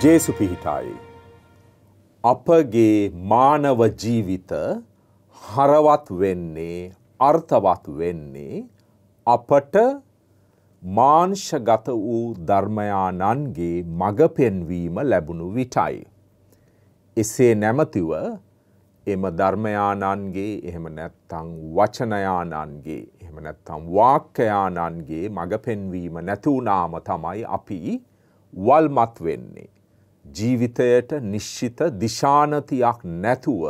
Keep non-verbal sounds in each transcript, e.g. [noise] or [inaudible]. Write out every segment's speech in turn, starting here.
ජේසු පිහිටයි. අපගේ මානව ජීවිත හරවත් වෙන්නේ අර්ථවත් වෙන්නේ අපට මාංශගත වූ ධර්මයානන්ගේ මඟ පෙන්වීම ලැබුණු විටයි. එසේ නැමතිව එම ධර්මයානන්ගේ එහෙම නැත්තං වචනයානන්ගේ එහෙම නැත්තම් වාක්‍යයානන්ගේ මඟ පෙන්වීම නැතිවුනාම තමයි අපි වල්මත් වෙන්නේ. ජීවිතයට නිශ්චිත දිශානතියක් නැතුව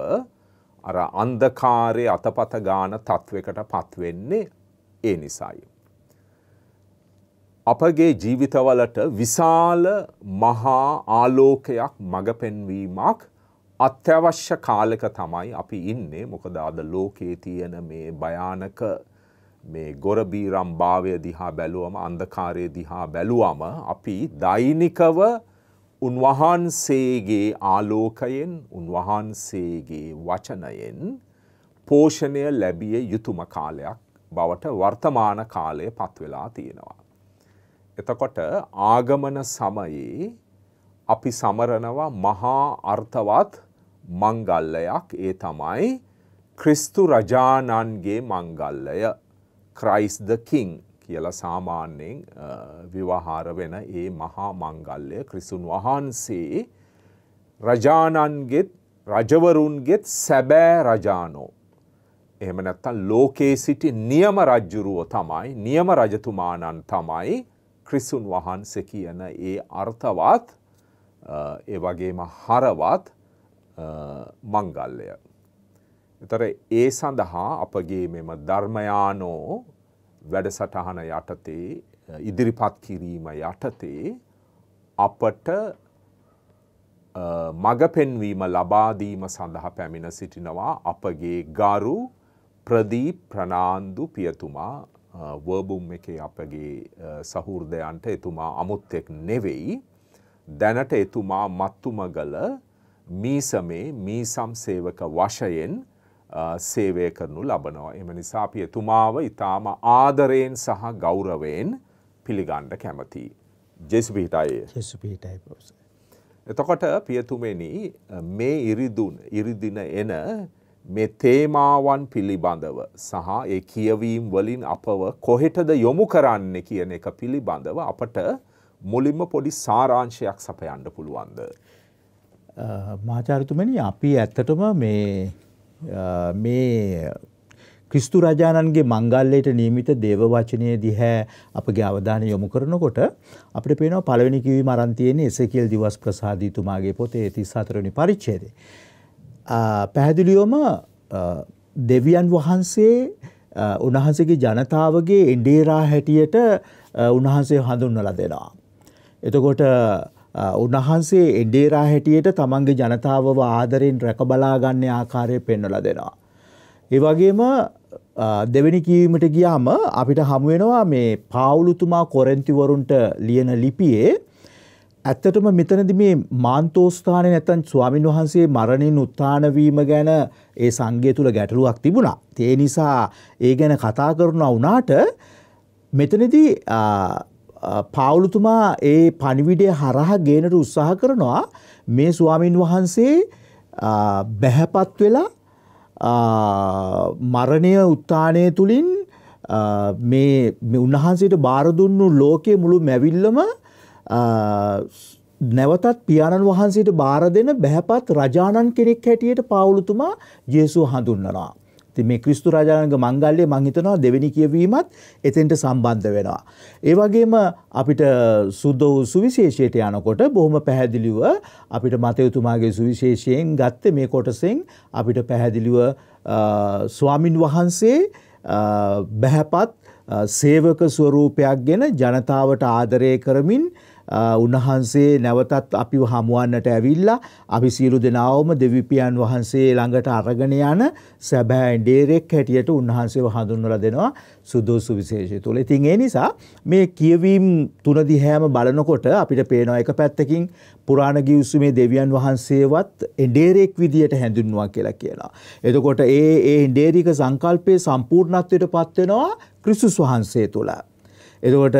අර අන්දකාරය අතපත ගාන තත්ත්වකට පත්වෙන්නේ ඒ නිසායි. අපගේ ජීවිතවලට විශාල මහා ආලෝකයක් මඟ පෙන්වීමක් අත්‍යවශ්‍ය කාලෙක තමයි අපි ඉන්නේ මොකද අද ලෝකයේ තියෙන මේ භයානක මේ ගොරබීරම් භාවය දිහා බැලුවම අන්දකාරය දිහා බැලුවම අපි දෛනිකව උන්වහන්සේගේ ආලෝකයෙන් උන්වහන්සේගේ වචනයෙන් පෝෂණය ලැබිය යුතුම කාලයක් බවට වර්තමාන කාලය පත්වෙලා තියෙනවා. එතකොට ආගමන සමයේ අපි සමරනවා මහා අර්ථවත් මංගල්ලයක් ඒ තමයි ක්‍රිස්තු රජාණන්ගේ මංගල්ලය ක්‍රයිස් ද කිං කියලා සාමාන්‍යයෙන් විවහාර වෙන ඒ මහා මංගල්ලය ක්‍රිසුන් වහන්සේ රජාණන්ගෙත් රජවරුන්ගෙත් සැබෑ රජානෝ. එහෙම නැත්තම් ලෝකේ සිටි නියම රජ්ජුරුව තමයි නියම රජතුමාණන් තමයි ක්‍රිසුන් වහන්සේ කියන ඒ අර්ථවත් ඒ වගේම හරවත් මංගල්ලය. එතර ඒ සඳහා අපගේ මෙම ධර්මයානෝ වැඩසටහන යටතේ ඉදිරිපත් කිරීම යටතේ අපට මඟ පෙන්වීම ලබාදීම සඳහා පැමිණ සිටිනවා අපගේ ගරු ප්‍රදීප් ප්‍රනාන්දු පියතුමා වර්බුම් එකේ අපගේ සහෘදයන්ට එතුමා අමුත්තෙක් නෙවෙයි දැනට එතුමා මත්තුමගල මීසමේ මීසම් සේවක වශයෙන් සේවය කරනු ලබනවා. එම නිසා අපි එතුමාව ඉතාම ආදරයෙන් සහ ගෞරවයෙන් පිළිගණ්ඩ කැමති. ජෙස්පිහිටයි ජෙස්පිහිටයි පවස. එතකොට පියතුමෙනි මේ ඉරිදුන් ඉරිදින එන මේ තේමාවන් පිළිබඳව සහ ඒ කියවීම් වලින් අපව කොහෙටද යොමු කරන්න කියන එක පිළිබඳව අපට මුලින්ම පොඩි සාරාංශයක් සපයන්න පුළුවන්ද. මාචාරතුමනි අපි ඇත්තටම මේ මේ ක්‍රිස්තු රජාණන්ගේ මංගල්ලයට නියමිත දේව වචනය දිහැ අපගේ අවධානය යොමු කරනකොට අපිට පේනවා පළවෙනි කිවි මරන්තියෙන් එසකෙල් දිවස් ප්‍රසාදීතුමාගේ පොතේ තිස් අතරනි පරිච්චේදේ. පැහැදිලියෝම දෙවියන් වහන්සේ උණහන්සේගේ ජනතාවගේ එන්ඩේරා හැටියට උණහන්සේ හඳුන්නල දෙෙනවා. එතකොට උන්වහන්සේ එඩේරා හැටියට තමන්ගේ ජනතාවව ආදරෙන් රැකබලාගන්න ආකාරය පෙන්නල දෙනවා. ඒ වගේම දෙවැනි කීවීමට ගියාම අපිට හමුවෙනවා මේ පාවුලුතුමා කොරෙන්තිවරුන්ට ලියන ලිපියේ ඇත්තටම මෙතනද මේ මාන්තෝස්ථානය නැතන් ස්වාමින් වහන්සේ මරණින් උත්තානවීම ගැන ඒ සංගේ තුළ ගැටලුවක් තිබුණා. ඒ නිසා ඒ ගැන කතා කරුණා වනාට මෙතනදී පාවුලුතුමා ඒ පණිවිඩය හරහා ගේනට උත්සාහ කරනවා මේ ස්වාමින් වහන්සේ බැහැපත් වෙලා මරණය උත්ථානය තුළින් මේ උන්වහන්සේට බාරදුන්නු ලෝකයේ මුළු මැවිල්ලම නැවතත් පියාණන් වහන්සේට බාර දෙන බැහැපත් රජාණන් කෙනෙක් හැටියට පාවුලුතුමා ජේසුව හඳුන්වනවා. ඉතින් මේ ක්‍රිස්තු රාජාංග මංගල්‍යය මං හිතනවා දෙවෙනි කියවීමත් එතෙන්ට සම්බන්ධ වෙනවා. ඒ වගේම අපිට සුද්ධ වූ සුවිශේෂයට යනකොට බොහොම පැහැදිලිව අපිට මතයුතුමාගේ සුවිශේෂයෙන් ගත්තේ මේ කොටසෙන් අපිට පැහැදිලිව ස්වාමින් වහන්සේ බැහැපත් සේවක ස්වරූපයක් ගැන ජනතාවට ආදරය කරමින් උන්වහන්සේ නැවතත් අපිව හමුවන්නට ඇවිල්ලා අපි සියලු දෙනාවම දෙවිපියන් වහන්සේ ළඟට අරගෙන යන සැබෑ ඩේරෙක් හැටියට උන්වහන්සේව හඳුන්වලා දෙනවා සුදුසු විශේෂය තුළ. ඉතින් ඒ නිසා මේ කියවීම් තුන දිහාම බලනකොට අපිට පේනවා එක පැත්තකින් පුරාණ ගිවිසුමේ දෙවියන් වහන්සේවත් ඩේරෙක් විදියට හැඳින්වුවා කියලා කියනවා. එතකොට ඒ ඒ ඩේරික සංකල්පයේ සම්පූර්ණත්වයට පත් වෙනවා ක්‍රිස්තුස් වහන්සේ තුළ. එදවට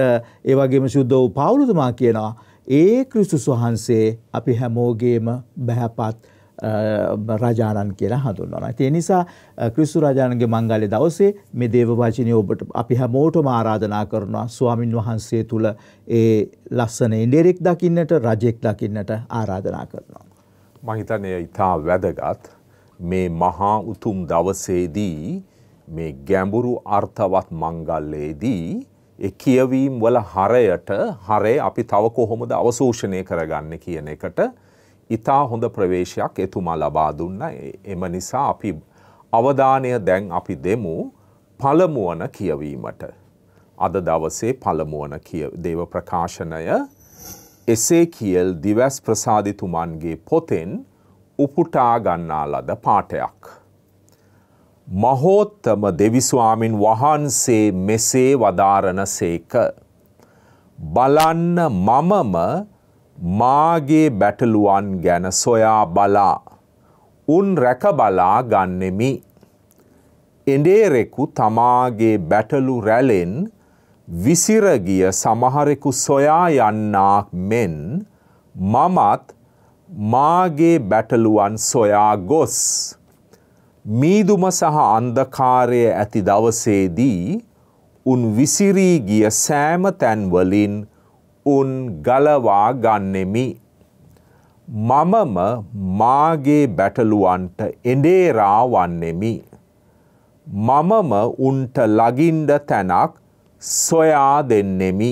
ඒවගේම ශුද්ධ වූ පවුලුතුමා කියනවා ඒ ක්‍රිස්තුස් වහන්සේ අපි හැමෝගේම බැහැපත්. රජාණන් කියලා හඳුන්වනවා. ඒ නිසා ක්‍රිස්තු රජාණන්ගේ මංගල්‍ය දවසේ මේ දේව වචනේ ඔබට අපි හැමෝටම ආරාධනා කරනවා ස්වාමින් වහන්සේ තුල ඒ ලස්සන ඉන්දියෙක් දකින්නට රජෙක් දකින්නට ආරාධනා කරනවා. මම හිතන්නේ ඊටා වැදගත් මේ මහා උතුම් දවසේදී මේ ගැඹුරු අර්ථවත් මංගල්‍යයේදී කියවීම් වල හරයට හරේ අපි තව කොහොමද අවශෝෂණය කරගන්න කියන එකට ඉතා හොඳ ප්‍රවේශයක් එතුමා ලබා දුන්න එම නිසා අපි අවධානය දැන් අපි දෙමු පළමුුවන කියවීමට. අද දවසේ පළමුුවන දේව ප්‍රකාශනය එසේ කියල් දිවැස් ප්‍රසාධිතුමන්ගේ පොතෙන් උපුටා ගන්නා ලද පාටයක්. මහෝත්තම දෙවිස්වාමින් වහන්සේ මෙසේ වදාරණ සේක. බලන්න මමම මාගේ බැටලුවන් ගැන සොයා බලා. උන් රැක බලා ගන්නෙමි. එඩේරෙකු තමාගේ බැටලු රැලෙන් විසිරගිය සමහරෙකු සොයා යන්නාක් මෙන් මමත් මාගේ බැටලුවන් සොයා ගොස්. මීදුම සහ අන්දකාරය ඇති දවසේදී උන් විසිරී ගිය සෑම තැන්වලින් උන් ගලවා ගන්නෙමි. මමම මාගේ බැටලුවන්ට එඩේරා වන්නෙමි. මමම උන්ට ලගින්ඩ තැනක් සොයා දෙන්නෙමි.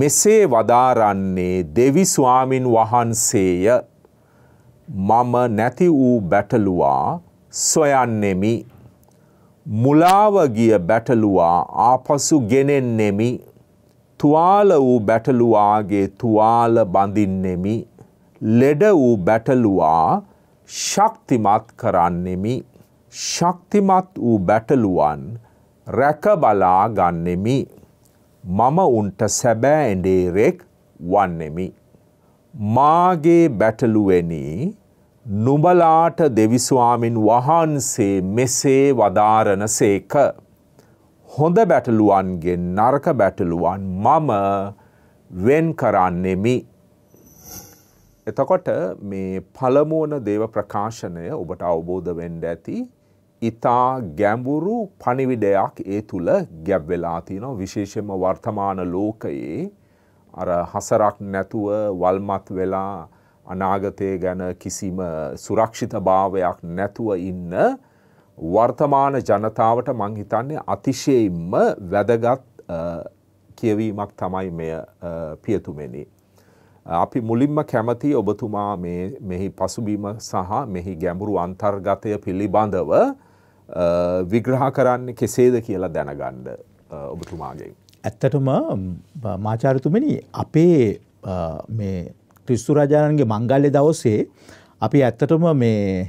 මෙසේ වදාරන්නේ දෙවි ස්වාමින් වහන්සේය මම නැති වූ බැටලුවා සොයන්නෙමි. මුලාවගිය බැටලුවා ආපසු ගෙනෙන්නෙමි තුවාල වූ බැටලුවාගේ තුවාල බඳින්නෙමි ලෙඩ වූ බැටලුවා ශක්තිමත් කරන්නෙමි ශක්තිමත් වූ බැටලුවන් රැකබලා ගන්නෙමි මම උන්ට සැබෑ එඩේරෙක් වන්නෙමි. මාගේ බැටලුවනී නුඹලාට දෙවිස්වාමින් වහන්සේ මෙසේ වදාරණ සේක. හොඳ බැටලුවන්ගේ නරක බැටලුවන් මම වෙන් කරන්නෙමි. එතකොට මේ පළමුවන දේව ප්‍රකාශනය ඔබට අවබෝධ වෙන්ඩ ඇති ඉතා ගැඹුරු පණිවිඩයක් ඒ තුළ ගැබ්වෙලා තිනො විශේෂම වර්තමාන ලෝකයේ අර හසරක් නැතුව වල්මත් වෙලා අනාගතය ගැන කිසිම සුරක්ෂිත භාවයක් නැතුව ඉන්න වර්තමාන ජනතාවට මංහිතන්නේ අතිශයෙන්ම වැදගත් කියවීමක් තමයි මෙය පියතුමෙනි. අපි මුලින්ම කැමති ඔබතුමා මෙහි පසුබීම සහ මෙහි ගැඹුරු අන්තර්ගතය පිළිබඳව විග්‍රහ කරන්න කෙසේද කියලා දැනගණ්ඩ ඔබතුමාගේ. ඇත්තටම මාචාරතුමනි අපේ ක්‍රිස්තුරජාණන්ගේ මංගල්ලෙ දවස්සේ අපි ඇත්තටම මේ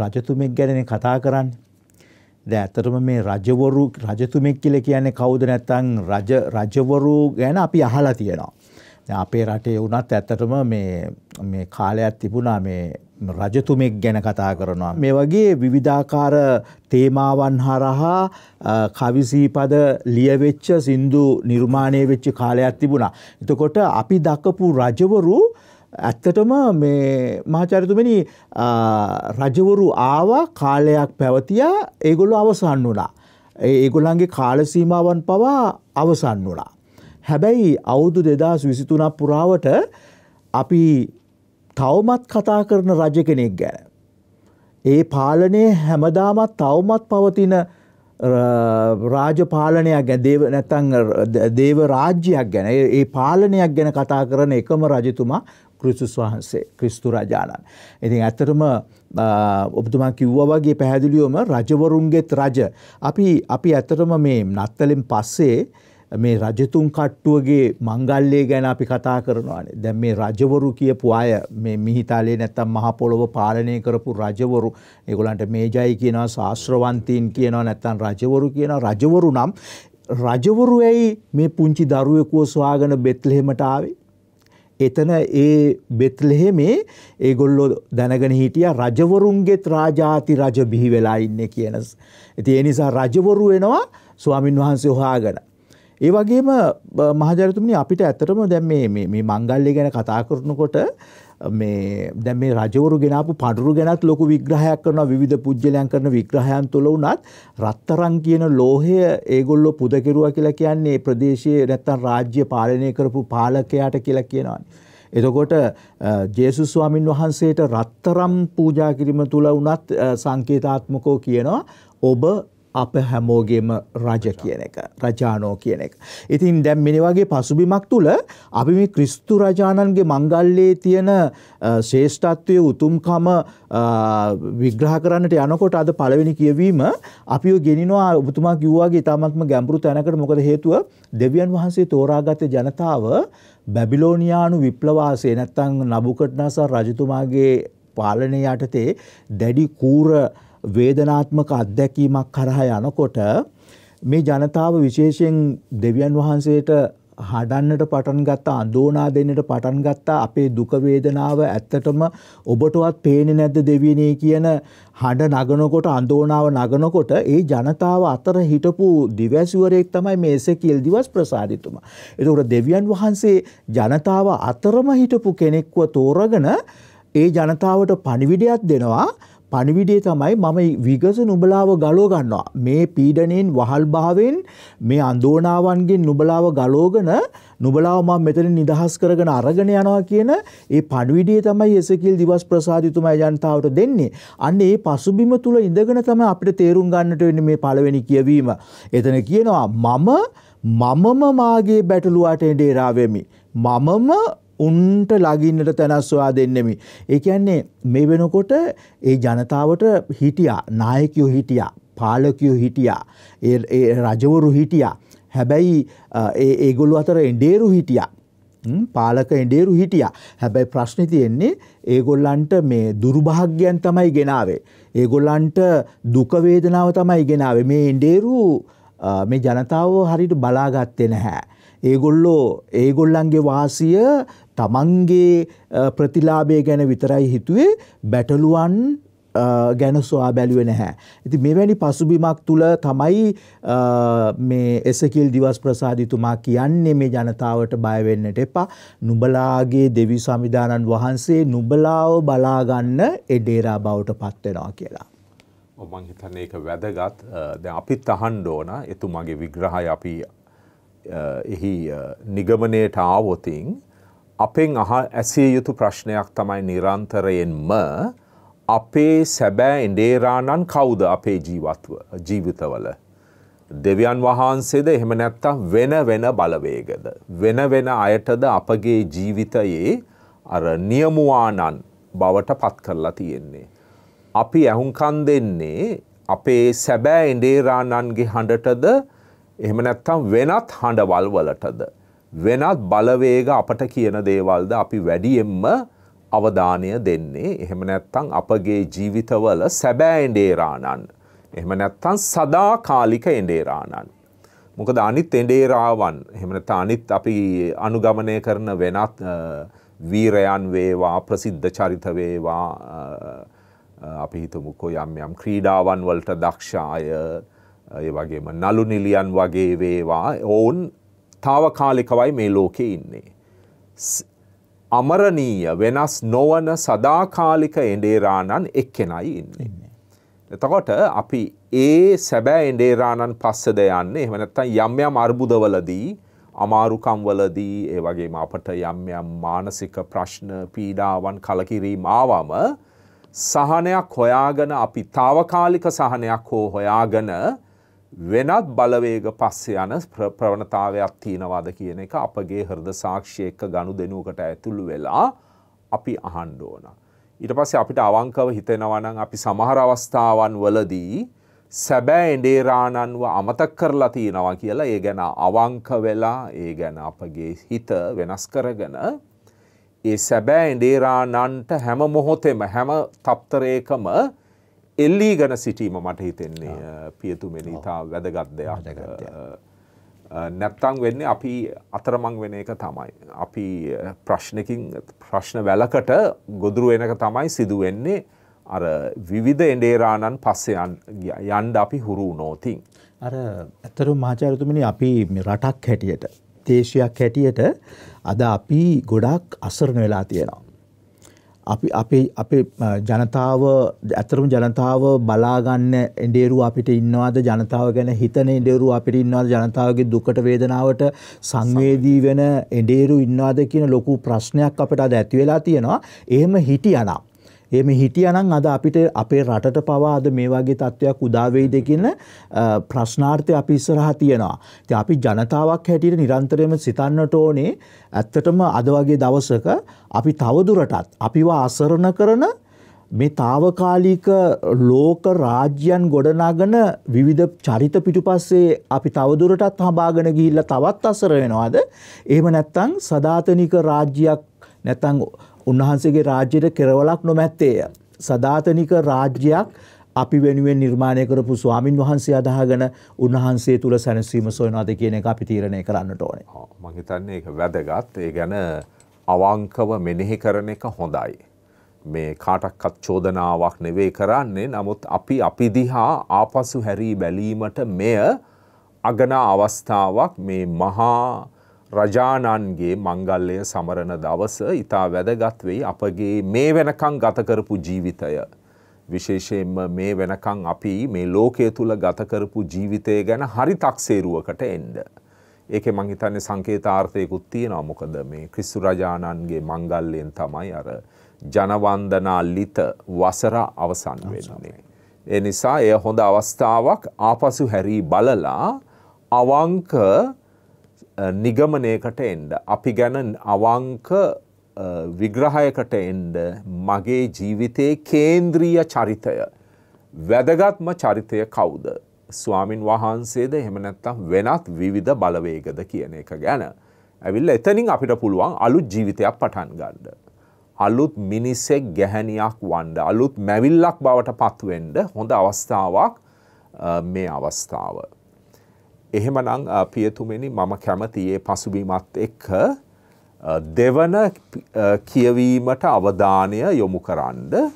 රජතුමෙක් ගැන කතා කරන්න ද ඇතටම මේ රජවරු රජතුමෙක් කියල කියන්නේ කවුද නැත්තං රජවරු ගැන අපි අහලා තියෙනවා. අපේ රටේ වුනත් ඇත්තටම මේ කාලයක් තිබුණා මේ රජතුමෙක් ගැන කතා කරනවා. මේ වගේ විවිධාකාර තේමාවන් හරහා කවිසීපද ලියවෙච්ච සින්දු නිර්මාණය වෙච්චි කාලයක් තිබුණා. එතකොට අපි දක්කපු රජවරු ඇත්තටම මේ මහාචරිතුමනි රජවරු ආවා කාලයක් පැවතිය ඒගොල්ලු අවසන් වුණා. ඒගොලන්ගේ කාලසීමාවන් පවා අවසන් වුණා. හැබැයි අවුදු දෙදස් විසිතුනක් පුරාවට අපි තවමත් කතා කරන රජ කෙනෙක් ගැන. ඒ පාලනය හැමදාමත් තවමත් පවතින රාජපාලනයක් ගැදේව නැතන් දේව රාජ්‍යයක් ගැන ඒ පාලනයක් ගැන කතා කරන එකම රජතුමා කෘසුස් වහන්සේ ක්‍රිස්තු රජාණන්. ඉතින් ඇතරම ඔබතුමා කිව්ව වගේ පැහැදිලියෝම රජවරුන්ගෙත් රජ. අපි අපි ඇතරම මේ නත්තලින් පස්සේ මේ රජතුන් කට්ටුවගේ මංගල්ලේ ගැන අපි කතා කරනවානේ. දැන් මේ රජවරු කියපු අය මේ මිහිතාලේ නැත්තම් මහ පොළොව පාලනය කරපු රජවරු ඒගොල්ලන්ට මේජයි කියනවා ශාස්ත්‍රවන්තීන් කියනවා නැත්තම් රජවරු කියනවා රජවරු නම් රජවරු ඇයි මේ පුංචි දරුවෙකුව සොයාගෙන බෙත්ලෙහෙමට ආවේ? එතන ඒ බෙත්ලෙහෙමේ ඒගොල්ලෝ දැනගෙන හිටියා රජවරුන්ගේත් රාජාති රජ බිහි වෙලා ඉන්නේ කියන. ඉතින් ඒ නිසා රජවරු වෙනවා ස්වාමින් වහන්සේ හොයාගෙන. ඒ වගේම මහජරතුමනි අපිට ඇත්තටම දැන් මේ මේ මංගල්‍ය ගැන කතා කරනකොට මේ දැන් මේ රජවරු ගෙනාපු පඩුරු ගැනත් ලොකු විග්‍රහයක් කරනවා විවිධ පුජ්‍යලයන් කරන විග්‍රහයන් තුළ වුණත් රත්තරන් කියන ලෝහය ඒගොල්ලෝ පුද කෙරුවා කියලා කියන්නේ ප්‍රදේශයේ නැත්තම් රාජ්‍ය පාලනය කරපු පාලකයාට කියලා කියනවානේ. එතකොට ජේසුස් ස්වාමින් වහන්සේට රත්තරම් පූජා කිරීම තුළ වුණත් සංකේතාත්මකෝ කියනවා ඔබ අප හැමෝගේම රජ කියන එක රජානෝ කියන එක. ඉතින් දැම් මෙනි වගේ පසුබිමක් තුළ අපි මේ ක්‍රිස්තු රජාණන්ගේ මංගල්ලේ තියෙන ශේෂ්ඨත්වය උතුම්කම විග්‍රහ කරන්නට යනකොට අද පළවෙනි කියවීම අපි ගෙනනවා ඔබතුමා කිව්වාගේ ඉතාමත්ම ගැඹුරු තැනකට මොකද හේතුව දෙවියන් වහන්සේ තෝරාගත ජනතාව බැබිලෝනියානු විප්ලවාසේ නැත්තං නබුකට්නාසා රජතුමාගේ පාලනය යටතේ දැඩි කූර වේදනාත්මක අත්දැකීමක් කරහා යනකොට මේ ජනතාව විශේෂයෙන් දෙවියන් වහන්සේට හඩන්නට පටන් ගත්තා අඳෝනා දෙන්නට පටන් ගත්තා අපේ දුක වේදනාව ඇත්තටම ඔබටවත් පේන්නේ නැද්ද දෙවියනේ කියන හඬ නගනකොට අඳෝනාව නගනකොට ඒ ජනතාව අතර හිටපු දිවැසිවරයෙක් තමයි මේ එසකියල් දිවස් ප්‍රසාදිතුමා. ඒතකොට දෙවියන් වහන්සේ ජනතාව අතරම හිටපු කෙනෙක්ව තෝරගෙන ඒ ජනතාවට පණිවිඩයක් දෙනවා පණිවිඩේ තමයි මම විගස නුබලාව ගලෝ ගන්නවා. මේ පීඩනයෙන් වහල්භාවෙන් මේ අන්දෝනාවන්ගෙන් නුබලාව ගලෝගන නුබලාව මම මෙතන නිදහස් කරගෙන අරගෙන යනවා කියන ඒ පණිවිඩේ තමයි එසකිල් දිවස් ප්‍රසාදිතුමා ජනතාවට දෙන්නේ. අන්න ඒ පසුබිම තුල ඉඳගෙන තමයි අපිට තේරුම් ගන්නට වෙන්නේ මේ පළවෙනි කියවීම. එතන කියනවා මම මමම මාගේ බැටළුවාට එඩේරාවෙමි. මමම උන්ට ලගින්නට තැනස්වා දෙන්නෙමි. ඒ කියන්නේ මේ වෙනකොට ඒ ජනතාවට හිටියා නායකයෝ හිටියා පාලකයෝ හිටියා ඒ රජවරු හිටියා හැබැයි ඒගොල්ලු අතර එන්ඩේරු හිටියා පාලක එඩේරු හිටිය හැබැයි ප්‍රශ්නි තියෙන්නේ ඒගොල්ලන්ට මේ දුරුභාග්‍යයන් තමයි ගෙනාවේ. ඒගොල්ලන්ට දුකවේදනාව තමයි ගෙනාවේ මේ එන්ඩේරු මේ ජනතාව හරිට බලාගත්තේ නැහැ. ඒගොල්ලෝ ඒගොල්ලන්ගේ වාසිය තමන්ගේ ප්‍රතිලාභය ගැන විතරයි හිතුවේ බැටලුවන් ගැන සොයා බැලුව නැහැ. ඇති මෙවැනි පසුබිමක් තුළ තමයි මේ එසකිල් දිවස් ප්‍රසාධිතුමා කියන්නේ මේ ජනතාවට බයවෙන්නට එපා නුබලාගේ දෙවි සමිධානන් වහන්සේ නුබලාව බලාගන්න එඩේරා බවට පත්වෙනවා කියලා. ඔමන් හිතන එක වැදගත් අපිත් අහන්ඩ ඕන එතුමගේ විග්‍රහය අපි එහි නිගමනයට ආවොතින් අපෙන් ඇසිය යුතු ප්‍රශ්නයක් තමයි නිරන්තරයෙන්ම අපේ සැබෑ එඩේරාණන් කවුද අපේ ජීවත්ව ජීවිතවල. දෙවියන් වහන්සේද එහෙම නැත්තම් වෙන වෙන බලවේගද. වෙන වෙන අයටද අපගේ ජීවිතයේ අර නියමුවානන් බවට පත් කරලා තියෙන්නේ. අපි ඇහුන්කන් දෙන්නේ අපේ සැබෑ එඩේරාණන්ගේ හඬටද එහෙම නැත්තම් වෙනත් හඬවල් වලටද. වෙනත් බලවේග අපට කියන දේවල්ද අපි වැඩියෙන්ම අවධානය දෙන්නේ එහෙම නැත්තං අපගේ ජීවිතවල සැබෑ එඩේරාණන්. එහෙම නැත්තන් සදාකාලික එඩේරාණන්. මොකද අනිත් එඩේරාවන් එහෙමනත අනිත් අපි අනුගමනය කරන වෙනත් වීරයන් වේවා ප්‍රසිද්ධ චරිත වේවා අපි හිතමුකෝ යම් යම් ක්‍රීඩාවන් වලට දක්ෂාය ඒ වගේම නලු නිලියන් වගේ වේවා ඔවුන් තාවකාලිකවයි මේ ලෝකේ ඉන්නේ. අමරණීය වෙනස් නොවන සදාකාලික එඩේරාණන් එක්කෙනයි ඉන්නේ. එතකොට අපි ඒ සැබෑ එඩේරාණන් පස්සද යන්න එහමනත්තන් යම්යම් අර්බුදවලදී අමාරුකම්වලදී ඒ වගේ අපට යම්යම් මානසික ප්‍රශ්න පීඩාවන් කලකිරීම ආවම සහනයක් හොයාගෙන අපි තාවකාලික සහනයක් හෝ හොයාගෙන වෙනත් බලවේග පස්සේ යන ප්‍රවණතාවයක් තියෙනවාද කියන එක අපගේ හෘද සාක්ෂි එක්ක ගනුදෙනුවකට ඇතුළු වෙලා අපි අහන්න ඕන. ඊට පස්සේ අපිට අවංකව හිතෙනවා නම් අපි සමහර අවස්ථාවන් වලදී සැබෑ එඬේරාණන්ව අමතක කරලා තියෙනවා කියලා ඒ ගැන අවංක වෙලා ඒ ගැන අපගේ හිත වෙනස් කරගෙන ඒ සැබෑ එඬේරාණන්ට හැම මොහොතෙම හැම තප්තරයකම එල්ලී ගැන සිටීම මට හිතෙන්නේ පියතුමෙන ඉතා වැදගත් දෙයක් නැත්තං වෙන්නේ අපි අතරමං වෙන එක තමයි. අපි ප්‍රශ්නකින් ප්‍රශ්න වැලකට ගොදුරු වෙනක තමයි සිදුවෙන්නේ අර විවිධ එඩේරාණන් පස්සයන් යන්ඩ අපි හුරු නෝතින්. අර ඇතරු මාචාරතුමනි අපි රටක් හැටියට දේශයක් හැටියට අද අපි ගොඩක් අසරණ වෙලා තියෙනවා. අපි අපේ අපේ ජනතාව ඇතරම ජනතාව බලාගන්න එඩේරු අපිට ඉන්නවාද ජනතාව ගැන හිතන එඩේරු අපිට ඉන්නවාද ජනතාවගේ දුකට වේදනාවට සංවේදී වෙන එඩේරු ඉන්නවාද කියන ලොකු ප්‍රශ්නයක් අපට අද ඇතිවෙලා තියෙනවා එහෙම හිටියනම් එම හිටියනම් අද අපිට අපේ රටට පවා අද මේ වගේ තත්ත්වයක් උදාවෙයිද කියන ප්‍රශ්නාර්ථය අපි ඉස්සරහ තියෙනවා. ඉතින් අපි ජනතාවක් හැටියට නිරන්තරයෙන්ම සිතන්නට ඕනේ ඇත්තටම අද වගේ දවසක අපි තවදුරටත් අපිව අසරණ කරන මේ తాවකාලික ලෝක රාජ්‍යයන් ගොඩනගන විවිධ චරිත පිටුපස්සේ අපි තවදුරටත් හඹාගෙන ගිහිල්ලා තවත් අසර වෙනවද? එහෙම නැත්නම් සදාතනික රාජ්‍යයක් නැත්නම් උන්වහන්සේගේ රාජ්‍යයට කෙරවලක් නොමැත්තේය. සදාතනික රාජ්‍යයක් අපි වෙනුවෙන් නිර්මාණය කරපු ස්වාමින් වහන්සේ අදහගෙන උන්වහන්සේ තුළ සැනසීම සොයනවාද කියන එක අපි තීරණය කරන්නට ඕනේ. මම හිතන්නේ ඒක වැදගත්. ඒ ගැන අවංකව මෙනෙහි කරන එක හොඳයි. මේ කාටක්කත් චෝදනාවක් නෙවෙයි කරන්නේ. නමුත් අපි අපි දිහා ආපසු හැරී බැලීමට මෙය අගනා අවස්ථාවක් මේ මහා රජාණන්ගේ මංගල්ලය සමරණ දවස ඉතා වැදගත්වෙයි අපගේ මේ වෙනකං ගතකරපු ජීවිතය. විශේෂයෙන්ම මේ වෙනකං අපි මේ ලෝකය තුළ ගතකරපු ජීවිතය ගැන හරි තක්සේරුවකට එන්ඩ. ඒක මංහිතන්නේ සංකේතාර්ථයකුත් තියෙනවා මොකද මේ ක්‍රිස්සු රජාණන්ගේ මංගල්ලයෙන් තමයි අර ජනවන්දනා ලිත වසර අවසන් වෙනන්නේ. එනිසා එය හොඳ අවස්ථාවක් ආපසු හැරී බලලා අවංක නිගමනයකට එන්ඩ. අපි ගැන අවංක විග්‍රහයකට එන්ඩ මගේ ජීවිතයේ කේන්ද්‍රීය චරිතය. වැදගත්ම චරිතය කවුද. ස්වාමින් වහන්සේද එහෙමනැත්තම් වෙනත් විවිධ බලවේගද කියන එක ගැන. ඇවිල්ල එතනින් අපිට පුළුවන් අලුත් ජීවිතයක් පටන් ගණ්ඩ. අලුත් මිනිස්සෙක් ගැහැනියක් වන්ඩ අලුත් මැවිල්ලක් බවට පත්වෙන්ඩ හොඳ අවස්ථාවක් මේ අවස්ථාව. එහෙමනම් පියතුමෙනි මම කැමතියේ පසුබිමත් එක්ක දෙවන කියවීමට අවධානය යොමු කරන්න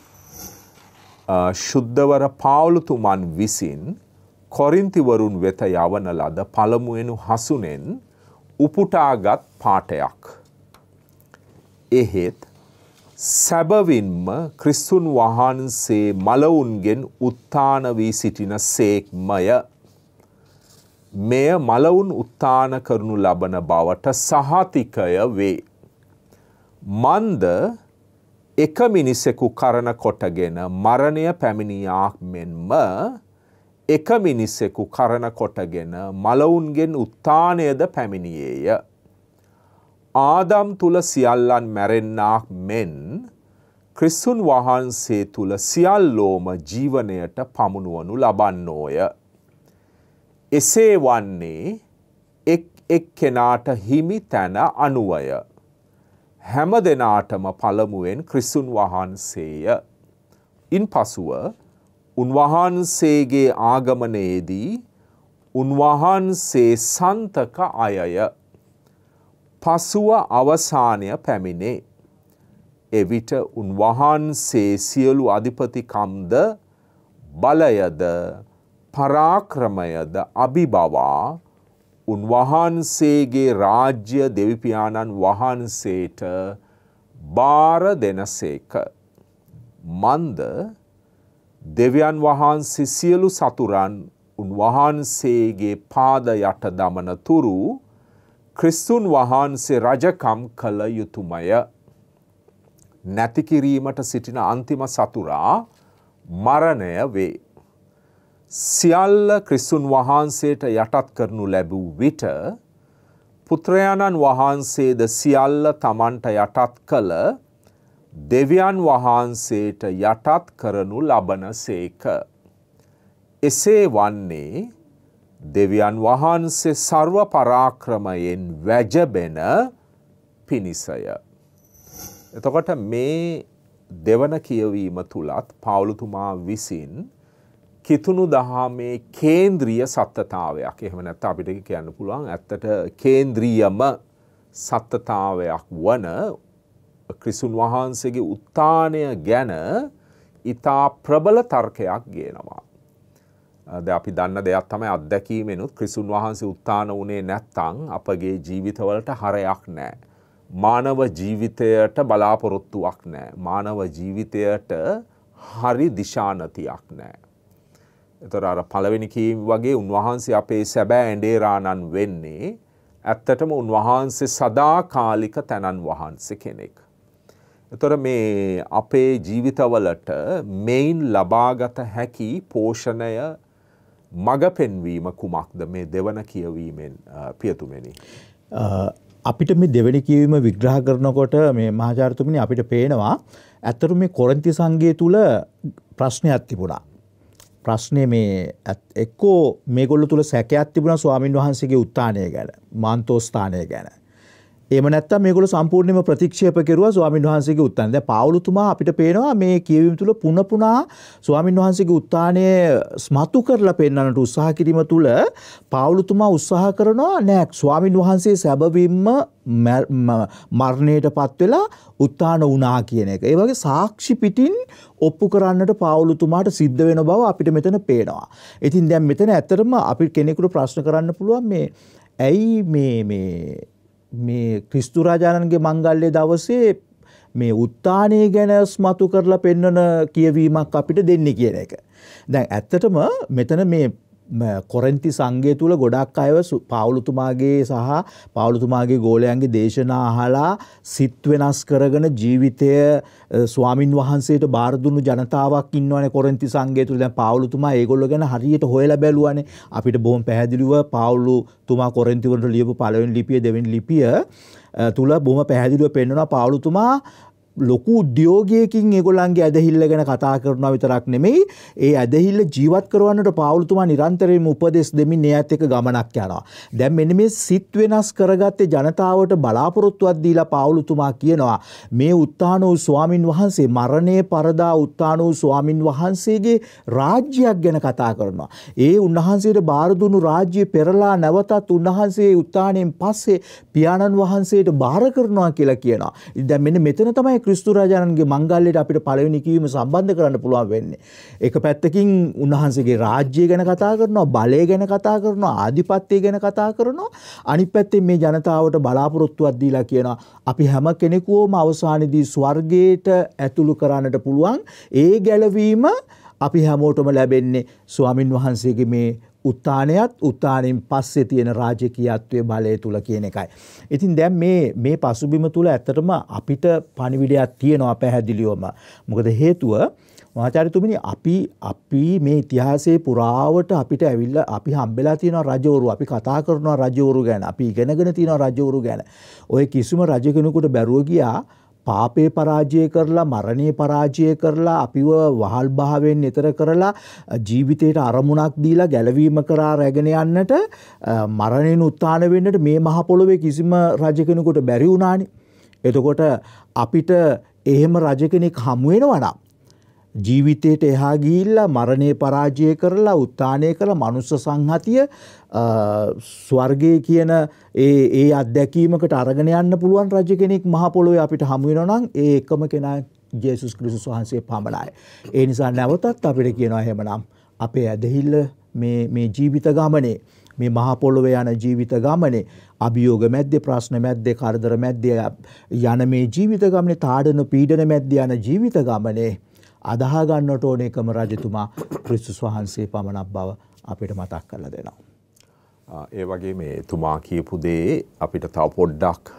ශුද්ධවර පාවුලුතුමන් විසින් කොරින්තිවරුන් වෙත යවන ලද පළමුුවෙනු හසුනෙන් උපුටාගත් පාටයක්. එහෙත් සැබවින්ම ක්‍රිස්තුන් වහන්සේ මලවුන්ගෙන් උත්තාන වී සිටින සේක්මය මෙය මලවුන් උත්තාන කරනු ලබන බවට සහතිකය වේ. මන්ද එක මිනිසෙකු කරන කොටගෙන මරණය පැමිණියාක් මෙන්ම එක මිනිස්සෙකු කරන කොටගෙන මලවුන්ගෙන් උත්තානයද පැමිණියේය. ආදම් තුළ සියල්ලන් මැරෙන්නාක් මෙන් ක්‍රිස්සුන් වහන්සේ තුළ සියල්ලෝම ජීවනයට පමුණුවනු ලබන්නෝය. එසේ වන්නේ එක් එක් කෙනාට හිමි තැන අනුවය. හැම දෙනාටම පළමුුවෙන් ක්‍රිසුන් වහන්සේය. ඉන් පසුව උන්වහන්සේගේ ආගමනයේදී උන්වහන්සේ සන්තක අයය. පසුව අවසානය පැමිණේ. එවිට උන්වහන්සේ සියලු අධිපතිකම්ද බලයද පරාක්‍රමයද අභිබවා උන්වහන්සේගේ රාජ්‍ය දෙවිපාණන් වහන්සේට බාර දෙනසේක. මන්ද දෙවියන් වහන්සේ සියලු සතුරන් උන්වහන්සේගේ පාද යට දමන තුරු ක්‍රිස්තුන් වහන්සේ රජකම් කළ යුතුමය. නැතිකිරීමට සිටින අන්තිම සතුරා මරණය වේ. සියල්ල ක්‍රිස්සුන් වහන්සේට යටත් කරනු ලැබූ විට පුත්‍රයාණන් වහන්සේද සියල්ල තමන්ට යටත් කළ දෙවියන් වහන්සේට යටත් කරනු ලබන සේක. එසේ වන්නේ දෙවියන් වහන්සේ සර්ව පරාක්‍රමයෙන් වැජබෙන පිණිසය. එතකොට මේ දෙවන කියවීම තුළත් පවුලුතුමා විසින් කිතුුණු දහමේ කේන්ද්‍රිය සත්තතාවයක් එහෙම නැත්ත අපිට කියන්න පුළුවන් ඇත්තට කේන්ද්‍රියම සත්තතාවයක් වන ක්‍රිසුන් වහන්සේගේ උත්තානය ගැන ඉතා ප්‍රබල තර්කයක් ගේනවා. ද අපි දන්න දෙයක් තමයි අත්දැකීමෙනුත් ක්‍රිසුන් වහන්සේ උත්තාන වනේ නැත්තං අපගේ ජීවිතවලට හරයක් නෑ. මානව ජීවිතයට බලාපොරොත්තුවක් නෑ. මානව ජීවිතයට හරි දිශානතියක් නෑ. එතොට අර පළවෙනි කීම් වගේ උන්වහන්සේ අපේ සැබෑ ඇඩේරාණන් වෙන්නේ ඇත්තටම උන්වහන්සේ සදාකාලික තැනන් වහන්සේ කෙනෙක්. එතොර මේ අපේ ජීවිතවලට මෙයින් ලබාගත හැකි පෝෂණය මඟ පෙන්වීම කුමක්ද මේ දෙවන කියවීමෙන් පියතුමෙනි. අපිට මේ දෙවැනි කියවීම විග්‍රහ කරනකොට මේ මහාචාර්තුමනි අපිට පේනවා ඇත්තරු මේ කොරන්ති සංගේ තුළ ප්‍රශ්නයක් තිබුණා. ප්‍රශ්නේ මේ එක්කෝ මේගොල්ලෝ තුල සැකයක් තිබුණා ස්වාමින් වහන්සේගේ උත්ථානය ගැන මාන්තෝස්ථානය ගැන එම නැත්ත මේකල සම්පූර්ණයම ප්‍රතික්ෂේප කෙරුව ස්වාමින් වහන්සේගේ උත්තාන දැන් පාවුලතුමා අපිට පේනවා මේ කියවීම තුළ පුන පුනා ස්වාමින් වහන්සේගේ උත්තානය ස්මතු කරලා පෙන්වන්නට උත්සාහ කිරීම තුළ පාවුලතුමා උත්සාහ කරනවා නෑ ස්වාමින් වහන්සේ සැබවින්ම මරණයට පත් වෙලා උත්තාන වුණා කියන එක. ඒ වගේ සාක්ෂි පිටින් ඔප්පු කරන්නට පාවුලතුමාට සිද්ධ වෙන බව අපිට මෙතන පේනවා. ඉතින් දැන් මෙතන ඇත්තටම අපි කෙනෙකුට ප්‍රශ්න කරන්න පුළුවන් මේ ඇයි මේ මේ මේ ක්‍රිස්තුරාජාණන්ගේ මංගල්ලය දවසේ මේ උත්තානය ගැන ස්මතු කරලා පෙන්නන කියවීමක් අපිට දෙන්න කියන එක. දැන් ඇත්තටම මෙතන මේ කොරෙන්ති සංගේ තුළ ගොඩක් අයව පාවුලුතුමාගේ සහ පාවුලුතුමාගේ ගෝලයන්ගේ දේශනා අහලා සිත් වෙනස් කරගෙන ජීවිතය ස්වාමින් වහන්සේට බාරදුන්නු ජනතාවක් ඉන්නවන කොරෙන්ති සංගේ තුළ දැන් පාවුලුතුමා ඒගොල්ලෝ ගැන හරියට හොයලා බැලුවානේ අපිට බොහොම පැහැදිලිව පාවුලුතුමා කොරෙන්ති වලට ලියපු පළවෙනි ලිපිය දෙවෙනි ලිපිය තුළ බොහොම පැහැදිලිව පෙන්වනවා පාවුලුතුමා ලොකු උද්‍යෝගයකින් ඒගොල්ලන්ගේ ඇදහිල්ල ගැන කතා කරනවා විතරක් නෙමෙයි ඒ ඇදහිල්ල ජීවත් කරවන්නට පාවුලතුමා නිරන්තරයෙන්ම උපදෙස් දෙමින් එයත් එක ගමනක් යනවා. දැන් මෙන්න මේ සිත් වෙනස් කරගත්තේ ජනතාවට බලාපොරොත්තුවක් දීලා පාවුලතුමා කියනවා මේ උත්තාන වූ ස්වාමින් වහන්සේ මරණයේ පරදා උත්තාන වූ ස්වාමින් වහන්සේගේ රාජ්‍යයක් ගැන කතා කරනවා. ඒ උන්වහන්සේට බාර දුණු රාජ්‍ය පෙරලා නැවතත් උන්වහන්සේ උත්තාණයෙන් පස්සේ පියාණන් වහන්සේට බාර කරනවා කියලා කියනවා. දැන් මෙන්න මෙතන තමයි ක්‍රිස්තු රාජාණන්ගේ මංගල්‍යයට අපිට පළවෙනි කියවීම සම්බන්ධ කරන්න පුළුවන් වෙන්නේ. එක පැත්තකින් උන්වහන්සේගේ රාජ්‍යය ගැන කතා කරනවා, බලය ගැන කතා කරනවා, ආධිපත්‍යය ගැන කතා කරනවා. අනිත් පැත්තේ මේ ජනතාවට බලාපොරොත්තුවක් දීලා කියනවා අපි හැම කෙනෙකුවම අවසානයේදී ස්වර්ගයට ඇතුළු කරන්නට පුළුවන්. ඒ ගැලවීම අපි හැමෝටම ලැබෙන්නේ ස්වාමින් වහන්සේගේ මේ උත්තානයත් උත්තානින් පස්සේ තියෙන රාජකීයත්වයේ බලය තුල කියන එකයි. ඉතින් දැන් මේ මේ පසුබිම තුල ඇත්තටම අපිට පණිවිඩයක් තියෙනවා පැහැදිලිවම. මොකද හේතුව මහාචාර්යතුමනි අපි අපි මේ ඉතිහාසයේ පුරාවට අපිට ඇවිල්ලා අපි හම්බෙලා තියෙනවා රජවරු අපි කතා කරනවා රජවරු ගැන අපි ඉගෙනගෙන තියෙනවා රජවරු ගැන. ඔය කිසිම රජ කෙනෙකුට බැරුව ගියා පාපේ පරාජය කරලා මරණය පරාජය කරලා අපිව වහල් භාවෙන් එතර කරලා ජීවිතයට අරමුණක් දීලා ගැලවීම කරා රැගෙන යන්නට මරණයෙන් උත්තාන වෙන්නට මේ මහපොළොවේ කිසිම රජකෙනකොට බැරි වුණානි. එතකොට අපිට එහෙම රජ කෙනෙක් හමුවෙන වනම් ජීවිතයට එහා ගිහිල්ලා මරණය පරාජය කරලා උත්ථානය කළ මනුස්ස සංහතිය ස්වර්ගය කියන ඒ අත්දැකීමකට අරගෙන යන්න පුළුවන් රජ කෙනෙක් මහ පොළොවේ අපිට හමු වෙනවා නම් ඒ එකම කෙනා ජේසුස් ක්‍රිස්තුස් වහන්සේ පමණයි. ඒ නිසා නැවතත් අපිට කියනවා එහෙමනම් අපේ ඇදහිල්ල මේ මේ ජීවිත ගමනේ මේ මහ පොළොවේ යන ජීවිත ගමනේ අභියෝග මැද්දේ ප්‍රශ්න මැද්දේ කරදර මැද්දේ යන මේ ජීවිත ගමනේ තාඩන පීඩන මැද්දේ යන ජීවිත ගමනේ අදහාගන්නට ඕන එකම රජතුමා ක්‍රිස්තුස් වහන්සේ පමණක් බව අපිට මතක් කරලා දෙනවා. ඒ වගේ මේ තුමා කියපු දේ අපිට තව පොඩ්ඩක්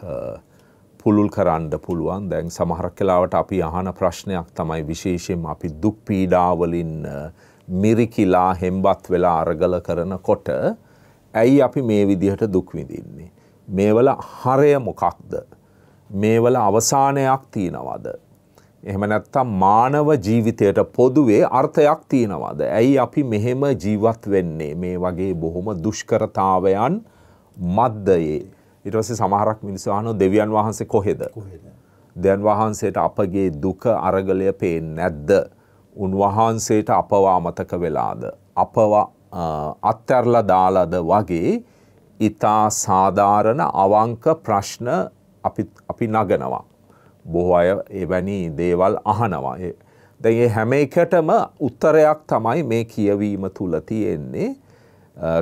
පුළුල් කරන්න පුළුවන් දැන් සමහරක් කලාවට අපි අහන ප්‍රශ්නයක් තමයි විශේෂයෙන් අපි දුක් පීඩාවලින් මිරිකිලා හෙම්බත් වෙලා අරගල කරනකොට ඇයි අපි මේ විදිහට දුක් විඳින්නේ මේවල හරය මොකක්ද මේවල අවසානයක් තියනවද එහෙම නැත්තම් මානව ජීවිතයට පොදුවේ අර්ථයක් තියෙනවාද. ඇයි අපි මෙහෙම ජීවත් වෙන්නේ මේ වගේ බොහොම දුෂ්කරතාවයන් මද්දයේ. ඉටවස සමහරක් මිනිස්සාහනු දෙවියන් වහන්සේ කොහෙද. දෙයන් වහන්සේට අපගේ දුක අරගලය පේ නැද්ද. උන්වහන්සේට අපවා අමතක වෙලාද. අපව අත්තැරල දාලද වගේ ඉතා සාධාරණ අවංක ප්‍රශ්න අපි නගනවා. බොහෝ අය එවැනි දේවල් අහනවා. දැන් මේ හැම එකටම උත්තරයක් තමයි මේ කියවීම තුල තියෙන්නේ.